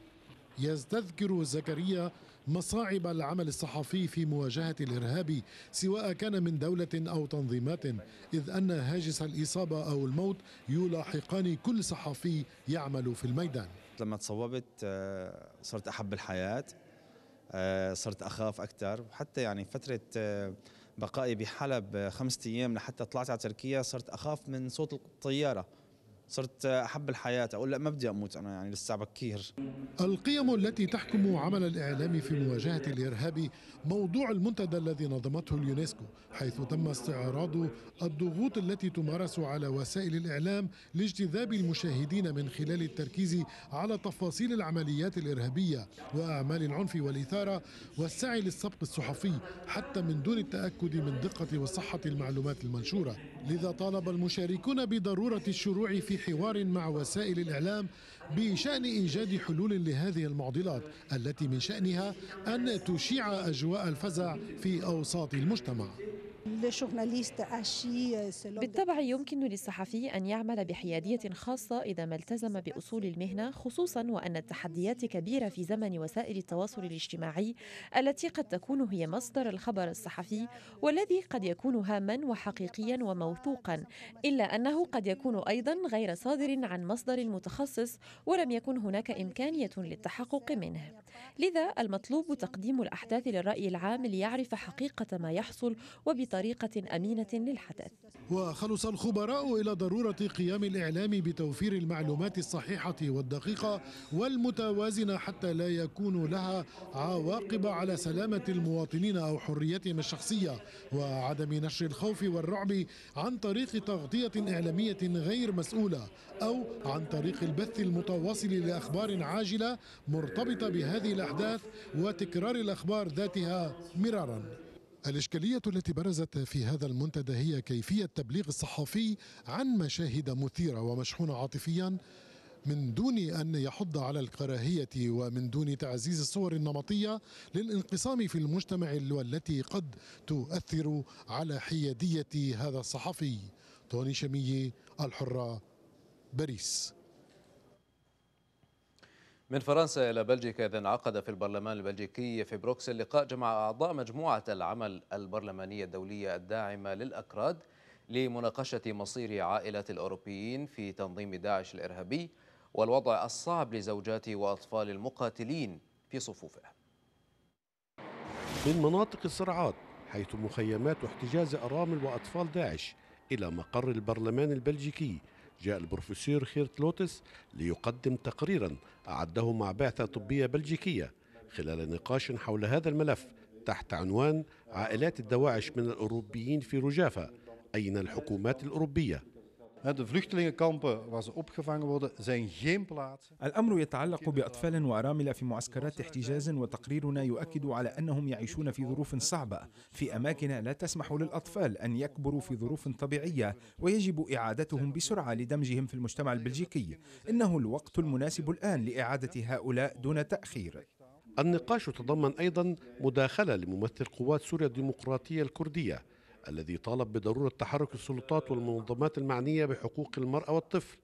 يستذكر زكريا مصاعب العمل الصحفي في مواجهة الإرهاب سواء كان من دولة أو تنظيمات إذ أن هاجس الإصابة أو الموت يلاحقان كل صحفي يعمل في الميدان لما تصوبت آه، صرت أحب الحياة آه، صرت أخاف أكثر وحتى يعني فترة آه، بقائي بحلب خمسة أيام لحتى طلعت على تركيا صرت أخاف من صوت الطيارة صرت احب الحياه اقول لا ما بدي اموت انا يعني لسه بكير القيم التي تحكم عمل الاعلام في مواجهه الارهاب موضوع المنتدى الذي نظمته اليونسكو حيث تم استعراض الضغوط التي تمارس على وسائل الاعلام لاجتذاب المشاهدين من خلال التركيز على تفاصيل العمليات الارهابيه واعمال العنف والاثاره والسعي للسبق الصحفي حتى من دون التاكد من دقه وصحه المعلومات المنشوره لذا طالب المشاركون بضروره الشروع في حوار مع وسائل الإعلام بشأن إيجاد حلول لهذه المعضلات التي من شأنها أن تشيع أجواء الفزع في أوساط المجتمع بالطبع يمكن للصحفي أن يعمل بحيادية خاصة إذا ما التزم بأصول المهنة خصوصا وأن التحديات كبيرة في زمن وسائل التواصل الاجتماعي التي قد تكون هي مصدر الخبر الصحفي والذي قد يكون هاما وحقيقيا وموثوقا إلا أنه قد يكون أيضا غير صادر عن مصدر متخصص ولم يكن هناك إمكانية للتحقق منه لذا المطلوب تقديم الأحداث للرأي العام ليعرف حقيقة ما يحصل وبطبع بطريقة أمينة للحدث وخلص الخبراء إلى ضرورة قيام الإعلام بتوفير المعلومات الصحيحة والدقيقة والمتوازنة حتى لا يكون لها عواقب على سلامة المواطنين أو حريتهم الشخصية وعدم نشر الخوف والرعب عن طريق تغطية إعلامية غير مسؤولة أو عن طريق البث المتواصل لأخبار عاجلة مرتبطة بهذه الأحداث وتكرار الأخبار ذاتها مرارا الإشكالية التي برزت في هذا المنتدى هي كيفية تبليغ الصحفي عن مشاهد مثيرة ومشحونة عاطفيا من دون أن يحض على الكراهية ومن دون تعزيز الصور النمطية للانقسام في المجتمع والتي قد تؤثر على حيادية هذا الصحفي توني شمية الحرة باريس من فرنسا إلى بلجيكا إذا انعقد في البرلمان البلجيكي في بروكسل لقاء جمع أعضاء مجموعة العمل البرلمانية الدولية الداعمة للأكراد لمناقشة مصير عائلات الأوروبيين في تنظيم داعش الإرهابي والوضع الصعب لزوجات وأطفال المقاتلين في صفوفه من مناطق الصراعات حيث مخيمات احتجاز أرامل وأطفال داعش إلى مقر البرلمان البلجيكي جاء البروفيسور خيرت لوتس ليقدم تقريرا أعده مع بعثة طبية بلجيكية خلال نقاش حول هذا الملف تحت عنوان عائلات الدواعش من الأوروبيين في رجافة أين الحكومات الأوروبية De vluchtelingenkampen waar ze opgevangen worden zijn geen plaatsen. الأمر يتعلق بأطفال وأرامل في معسكرات احتجاز وتقريرنا يؤكد على أنهم يعيشون في ظروف صعبة في أماكن لا تسمح للأطفال أن يكبروا في ظروف طبيعية ويجب إعادتهم بسرعة لدمجهم في المجتمع البلجيكي إنه الوقت المناسب الآن لإعادة هؤلاء دون تأخير النقاش تضمن أيضا مداخلة لممثل قوات سوريا الديمقراطية الكردية الذي طالب بضرورة تحرك السلطات والمنظمات المعنية بحقوق المرأة والطفل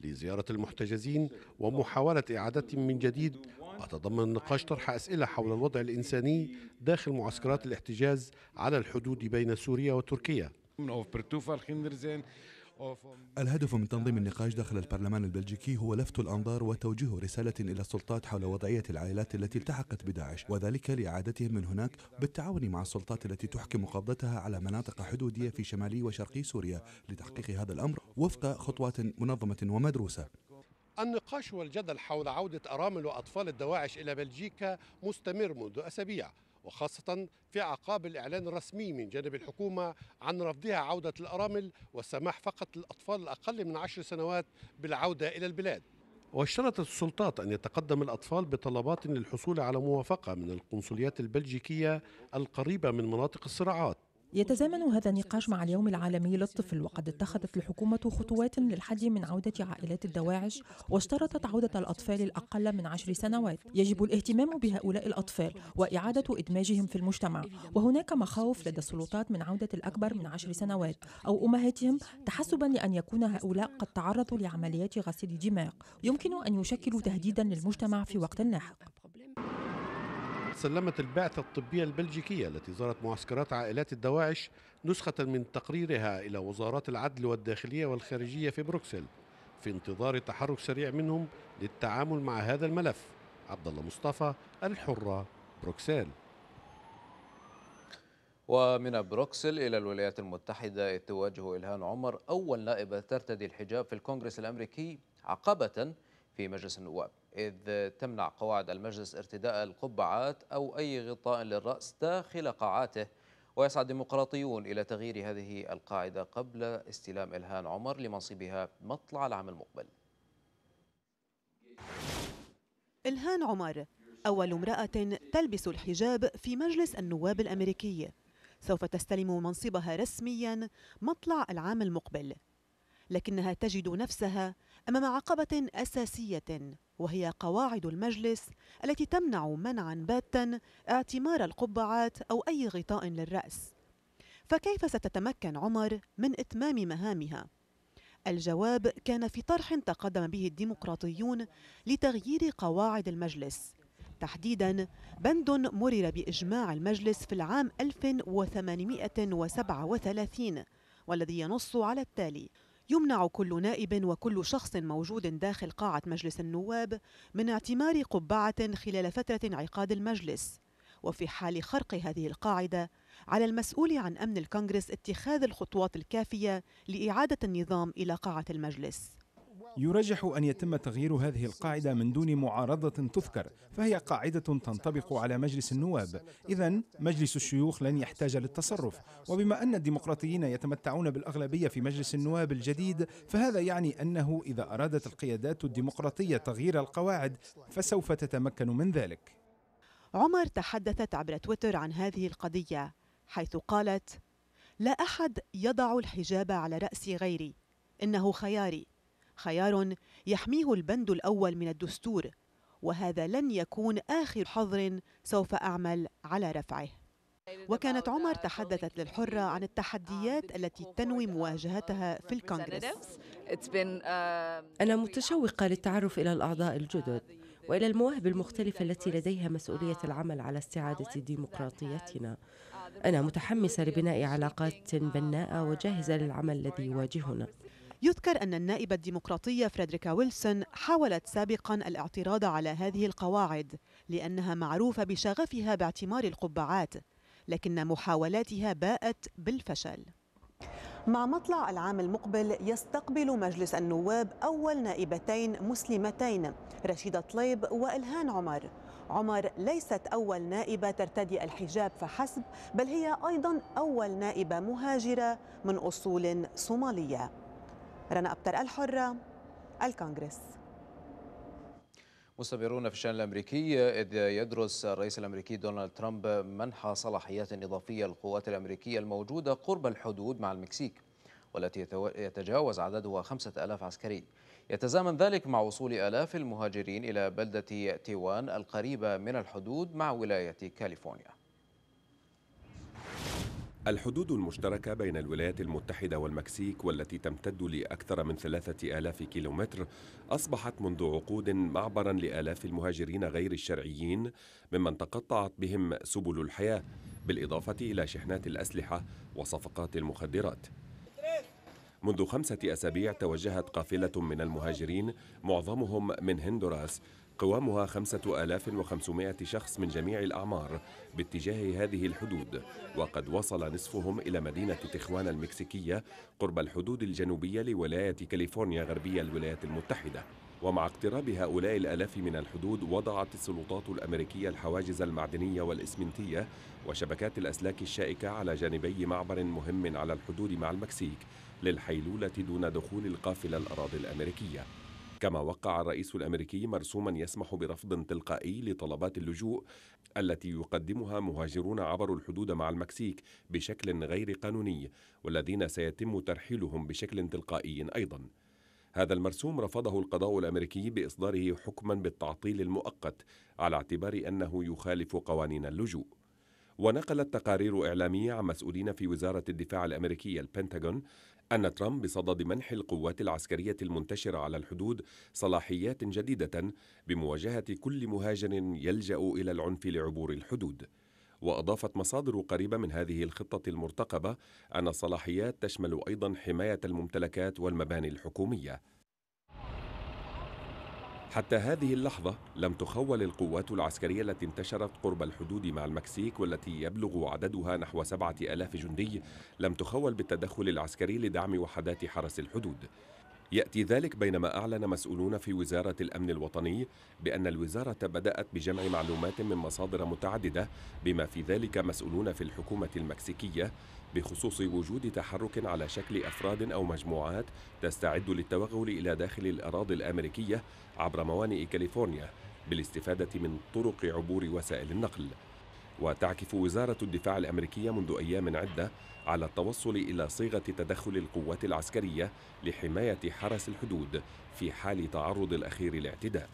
لزيارة المحتجزين ومحاولة إعادتهم من جديد وتضمن النقاش طرح أسئلة حول الوضع الإنساني داخل معسكرات الاحتجاز على الحدود بين سوريا وتركيا الهدف من تنظيم النقاش داخل البرلمان البلجيكي هو لفت الأنظار وتوجيه رسالة إلى السلطات حول وضعية العائلات التي التحقت بداعش وذلك لإعادتهم من هناك بالتعاون مع السلطات التي تحكم قبضتها على مناطق حدودية في شمالي وشرقي سوريا لتحقيق هذا الأمر وفق خطوات منظمة ومدروسة النقاش والجدل حول عودة أرامل وأطفال الدواعش إلى بلجيكا مستمر منذ أسابيع وخاصة في عقاب الإعلان الرسمي من جانب الحكومة عن رفضها عودة الأرامل والسماح فقط للأطفال الأقل من عشر سنوات بالعودة إلى البلاد واشترطت السلطات أن يتقدم الأطفال بطلبات للحصول على موافقة من القنصليات البلجيكية القريبة من مناطق الصراعات يتزامن هذا النقاش مع اليوم العالمي للطفل وقد اتخذت الحكومة خطوات للحد من عودة عائلات الدواعش واشترطت عودة الأطفال الأقل من عشر سنوات يجب الاهتمام بهؤلاء الأطفال وإعادة إدماجهم في المجتمع وهناك مخاوف لدى السلطات من عودة الأكبر من عشر سنوات أو أمهاتهم تحسبا لأن يكون هؤلاء قد تعرضوا لعمليات غسيل دماغ يمكن أن يشكلوا تهديدا للمجتمع في وقت لاحق سلمت البعثة الطبية البلجيكية التي زارت معسكرات عائلات الدواعش نسخة من تقريرها إلى وزارات العدل والداخلية والخارجية في بروكسل في انتظار تحرك سريع منهم للتعامل مع هذا الملف عبد الله مصطفى الحرة بروكسل ومن بروكسل إلى الولايات المتحدة إذ تواجه إلهان عمر أول نائبة ترتدي الحجاب في الكونغرس الأمريكي عقبة في مجلس النواب إذ تمنع قواعد المجلس ارتداء القبعات أو أي غطاء للرأس داخل قاعاته ويسعى الديمقراطيون إلى تغيير هذه القاعدة قبل استلام إلهان عمر لمنصبها مطلع العام المقبل إلهان عمر أول امرأة تلبس الحجاب في مجلس النواب الأمريكي سوف تستلم منصبها رسميا مطلع العام المقبل لكنها تجد نفسها أمام عقبة أساسية وهي قواعد المجلس التي تمنع منعا باتا اعتمار القبعات أو أي غطاء للرأس فكيف ستتمكن عمر من إتمام مهامها؟ الجواب كان في طرح تقدم به الديمقراطيون لتغيير قواعد المجلس تحديدا بند مرر بإجماع المجلس في العام 1837 والذي ينص على التالي يمنع كل نائب وكل شخص موجود داخل قاعة مجلس النواب من اعتمار قبعة خلال فترة انعقاد المجلس وفي حال خرق هذه القاعدة على المسؤول عن أمن الكونغرس اتخاذ الخطوات الكافية لإعادة النظام إلى قاعة المجلس يرجح أن يتم تغيير هذه القاعدة من دون معارضة تذكر فهي قاعدة تنطبق على مجلس النواب إذا مجلس الشيوخ لن يحتاج للتصرف وبما أن الديمقراطيين يتمتعون بالأغلبية في مجلس النواب الجديد فهذا يعني أنه إذا أرادت القيادات الديمقراطية تغيير القواعد فسوف تتمكن من ذلك عمر تحدثت عبر تويتر عن هذه القضية حيث قالت لا أحد يضع الحجاب على رأس غيري إنه خياري خيار يحميه البند الأول من الدستور وهذا لن يكون آخر حظر سوف أعمل على رفعه وكانت عمر تحدثت للحرة عن التحديات التي تنوي مواجهتها في الكونغرس أنا متشوقة للتعرف إلى الأعضاء الجدد وإلى المواهب المختلفة التي لديها مسؤولية العمل على استعادة ديمقراطيتنا أنا متحمسة لبناء علاقات بناءة وجاهزة للعمل الذي يواجهنا يذكر أن النائبة الديمقراطية فريدريكا ويلسون حاولت سابقا الاعتراض على هذه القواعد لأنها معروفة بشغفها باعتمار القبعات لكن محاولاتها باءت بالفشل مع مطلع العام المقبل يستقبل مجلس النواب أول نائبتين مسلمتين رشيدة طليب وإلهان عمر عمر ليست أول نائبة ترتدي الحجاب فحسب بل هي أيضا أول نائبة مهاجرة من أصول صومالية رنا أبتر الحرة الكونغرس مستمرون في الشان الامريكي اذ يدرس الرئيس الامريكي دونالد ترامب منح صلاحيات اضافيه للقوات الامريكيه الموجوده قرب الحدود مع المكسيك والتي يتجاوز عددها 5000 عسكري يتزامن ذلك مع وصول آلاف المهاجرين إلى بلدة تيوان القريبة من الحدود مع ولاية كاليفورنيا الحدود المشتركة بين الولايات المتحدة والمكسيك والتي تمتد لأكثر من ثلاثة آلاف كيلومتر أصبحت منذ عقود معبرا لآلاف المهاجرين غير الشرعيين ممن تقطعت بهم سبل الحياة بالإضافة إلى شحنات الأسلحة وصفقات المخدرات منذ خمسة أسابيع توجهت قافلة من المهاجرين معظمهم من هندوراس قوامها 5500 شخص من جميع الأعمار باتجاه هذه الحدود وقد وصل نصفهم إلى مدينة تخوان المكسيكية قرب الحدود الجنوبية لولاية كاليفورنيا غربية الولايات المتحدة ومع اقتراب هؤلاء الآلاف من الحدود وضعت السلطات الأمريكية الحواجز المعدنية والإسمنتية وشبكات الأسلاك الشائكة على جانبي معبر مهم على الحدود مع المكسيك للحيلولة دون دخول القافلة الأراضي الأمريكية كما وقع الرئيس الامريكي مرسوما يسمح برفض تلقائي لطلبات اللجوء التي يقدمها مهاجرون عبروا الحدود مع المكسيك بشكل غير قانوني والذين سيتم ترحيلهم بشكل تلقائي ايضا. هذا المرسوم رفضه القضاء الامريكي باصداره حكما بالتعطيل المؤقت على اعتبار انه يخالف قوانين اللجوء. ونقلت تقارير إعلامية عن مسؤولين في وزارة الدفاع الأمريكية البنتاغون أن ترامب بصدد منح القوات العسكرية المنتشرة على الحدود صلاحيات جديدة بمواجهة كل مهاجر يلجأ إلى العنف لعبور الحدود. وأضافت مصادر قريبة من هذه الخطة المرتقبة أن الصلاحيات تشمل أيضا حماية الممتلكات والمباني الحكومية. حتى هذه اللحظة لم تخول القوات العسكرية التي انتشرت قرب الحدود مع المكسيك والتي يبلغ عددها نحو سبعة ألاف جندي لم تخول بالتدخل العسكري لدعم وحدات حرس الحدود يأتي ذلك بينما أعلن مسؤولون في وزارة الأمن الوطني بأن الوزارة بدأت بجمع معلومات من مصادر متعددة بما في ذلك مسؤولون في الحكومة المكسيكية بخصوص وجود تحرك على شكل أفراد أو مجموعات تستعد للتوغل إلى داخل الأراضي الأمريكية عبر موانئ كاليفورنيا بالاستفادة من طرق عبور وسائل النقل وتعكف وزارة الدفاع الأمريكية منذ أيام عدة على التوصل إلى صيغة تدخل القوات العسكرية لحماية حرس الحدود في حال تعرض الأخير لاعتداء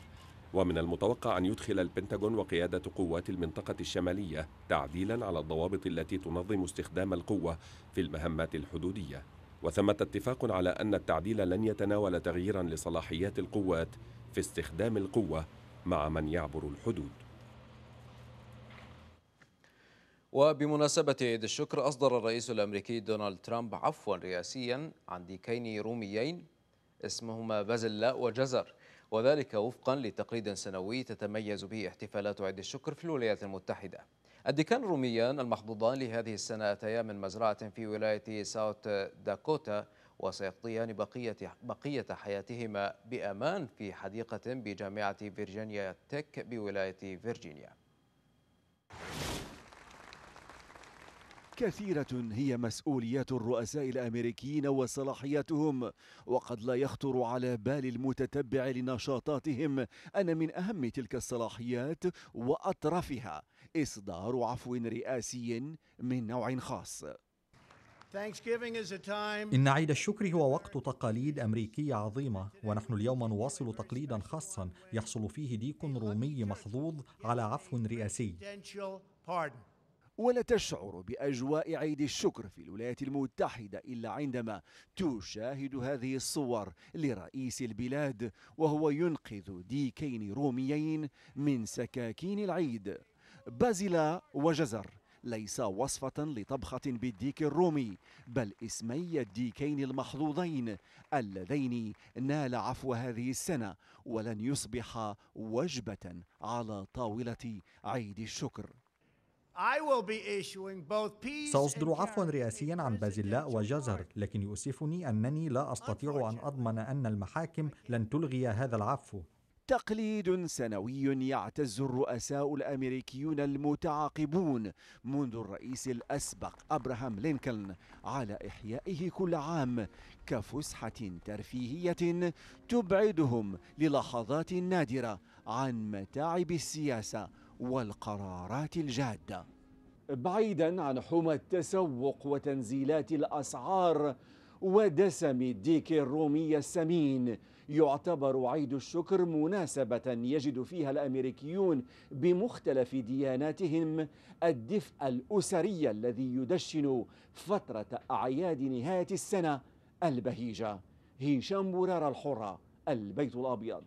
ومن المتوقع أن يدخل البنتاغون وقيادة قوات المنطقة الشمالية تعديلا على الضوابط التي تنظم استخدام القوة في المهمات الحدودية وثمة اتفاق على أن التعديل لن يتناول تغييرا لصلاحيات القوات في استخدام القوه مع من يعبر الحدود وبمناسبة عيد الشكر أصدر الرئيس الأمريكي دونالد ترامب عفوا رئاسيا عن ديكين روميين اسمهما بازلاء وجزر وذلك وفقا لتقليد سنوي تتميز به احتفالات عيد الشكر في الولايات المتحدة الديكان الروميان المحظوظان لهذه السنة أتيا من مزرعة في ولاية ساوت داكوتا وسيقضيان بقية بقية حياتهما بأمان في حديقة بجامعة فيرجينيا تك بولاية فيرجينيا. كثيرة هي مسؤوليات الرؤساء الأمريكيين وصلاحياتهم وقد لا يخطر على بال المتتبع لنشاطاتهم أن من أهم تلك الصلاحيات وأطرافها إصدار عفو رئاسي من نوع خاص إن عيد الشكر هو وقت تقاليد أمريكية عظيمة ونحن اليوم نواصل تقليدا خاصا يحصل فيه ديك رومي محظوظ على عفو رئاسي ولا تشعر باجواء عيد الشكر في الولايات المتحده الا عندما تشاهد هذه الصور لرئيس البلاد وهو ينقذ ديكين روميين من سكاكين العيد بازلا وجزر ليس وصفة لطبخة بالديك الرومي بل اسمي الديكين المحظوظين اللذين نال عفو هذه السنة ولن يصبح وجبة على طاولة عيد الشكر سأصدر عفوا رئاسيا عن بازلاء وجزر لكن يؤسفني أنني لا أستطيع أن أضمن أن المحاكم لن تلغي هذا العفو تقليد سنوي يعتز الرؤساء الامريكيون المتعاقبون منذ الرئيس الاسبق ابراهام لينكولن على احيائه كل عام كفسحه ترفيهيه تبعدهم للحظات نادره عن متاعب السياسه والقرارات الجاده بعيدا عن حمى التسوق وتنزيلات الاسعار ودسم الديك الرومي السمين يعتبر عيد الشكر مناسبة يجد فيها الأمريكيون بمختلف دياناتهم الدفء الأسري الذي يدشن فترة أعياد نهاية السنة البهيجة هشام برار الحرة البيت الأبيض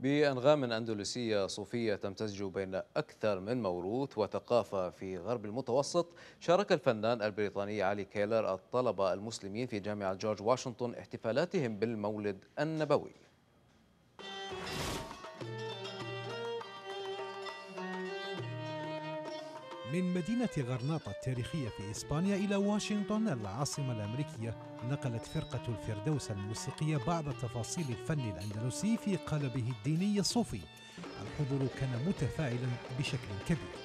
بأنغام أندلسية صوفية تمتزج بين أكثر من موروث وثقافة في غرب المتوسط شارك الفنان البريطاني علي كيلر الطلبة المسلمين في جامعة جورج واشنطن احتفالاتهم بالمولد النبوي من مدينة غرناطة التاريخية في إسبانيا إلى واشنطن العاصمة الأمريكية نقلت فرقة الفردوس الموسيقية بعض تفاصيل الفن الأندلسي في قالبه الديني الصوفي الحضور كان متفاعلا بشكل كبير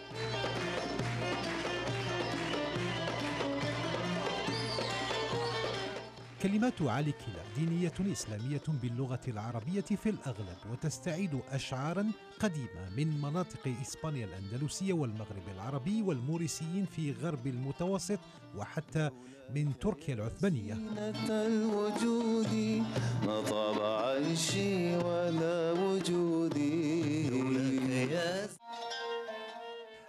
كلمات علي كلا دينية إسلامية باللغة العربية في الأغلب وتستعيد أشعارا قديمة من مناطق إسبانيا الأندلسية والمغرب العربي والموريسيين في غرب المتوسط وحتى من تركيا العثمانية الوجود ما طاب عيشي ولا وجودي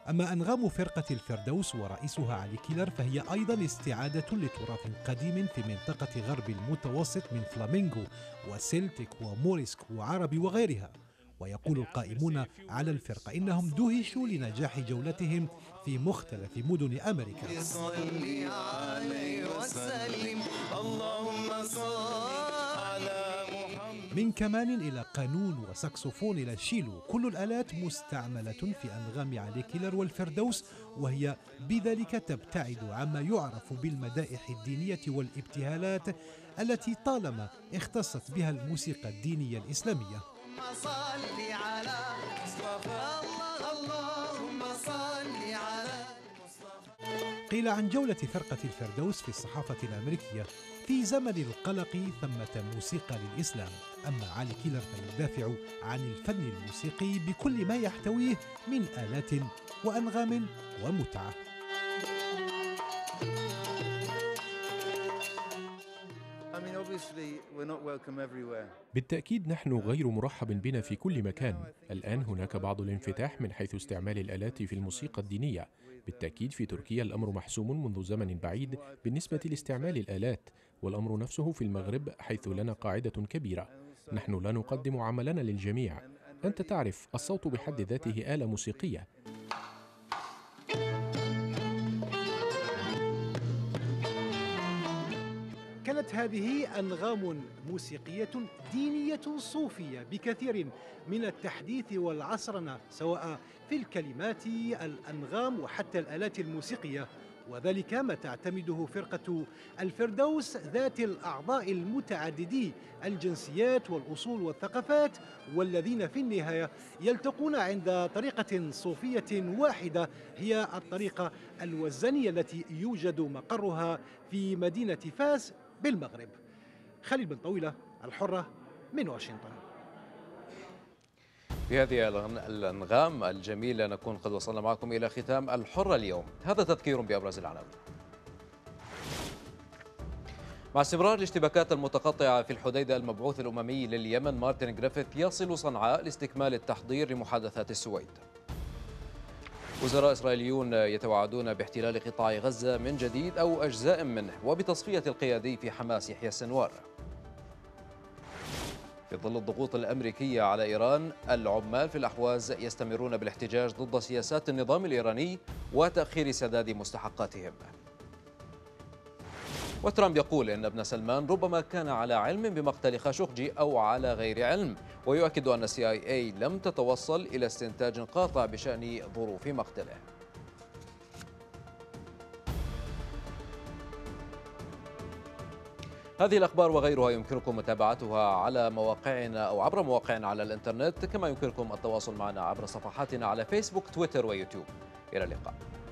أما أنغام فرقة الفردوس ورئيسها علي كيلر فهي أيضا استعادة لتراث قديم في منطقة غرب المتوسط من فلامينغو وسلتيك وموريسك وعربي وغيرها ويقول القائمون على الفرقة إنهم دهشوا لنجاح جولتهم في مختلف مدن أمريكا صلي عليه وسلم الله من كمان إلى قانون وساكسوفون إلى شيلو كل الآلات مستعملة في أنغام علي كيلر والفردوس وهي بذلك تبتعد عما يعرف بالمدائح الدينية والابتهالات التي طالما اختصت بها الموسيقى الدينية الإسلامية على مصطفى قيل عن جولة فرقة الفردوس في الصحافة الأمريكية في زمن القلق ثمة موسيقى للإسلام أما علي كيلر فيدافع عن الفن الموسيقي بكل ما يحتويه من آلات وأنغام ومتعة بالتأكيد نحن غير مرحب بنا في كل مكان. الآن هناك بعض الانفتاح من حيث استعمال الآلات في الموسيقى الدينية. بالتأكيد في تركيا الأمر محسوم منذ زمن بعيد بالنسبة لاستعمال الآلات، والأمر نفسه في المغرب حيث لنا قاعدة كبيرة. نحن لا نقدم عملنا للجميع. أنت تعرف الصوت بحد ذاته آلة موسيقية. كانت هذه أنغام موسيقية دينية صوفية بكثير من التحديث والعصرنة سواء في الكلمات الأنغام وحتى الآلات الموسيقية وذلك ما تعتمده فرقة الفردوس ذات الأعضاء المتعددي الجنسيات والأصول والثقافات والذين في النهاية يلتقون عند طريقة صوفية واحدة هي الطريقة الوزنية التي يوجد مقرها في مدينة فاس بالمغرب خالد بن طويلة الحرة من واشنطن بهذه الأنغام الجميلة نكون قد وصلنا معكم إلى ختام الحرة اليوم هذا تذكير بأبرز العناوين مع استمرار الاشتباكات المتقطعة في الحديدة المبعوث الأممي لليمن مارتن جريفيث يصل صنعاء لاستكمال التحضير لمحادثات السويد وزراء إسرائيليون يتوعدون باحتلال قطاع غزة من جديد أو أجزاء منه وبتصفية القيادي في حماس يحيى السنوار في ظل الضغوط الأمريكية على إيران العمال في الأحواز يستمرون بالاحتجاج ضد سياسات النظام الإيراني وتأخير سداد مستحقاتهم وترامب يقول إن ابن سلمان ربما كان على علم بمقتل خاشقجي أو على غير علم ويؤكد أن السي آي اي لم تتوصل إلى استنتاج قاطع بشأن ظروف مقتله هذه الأخبار وغيرها يمكنكم متابعتها على مواقعنا أو عبر مواقعنا على الإنترنت كما يمكنكم التواصل معنا عبر صفحاتنا على فيسبوك تويتر ويوتيوب إلى اللقاء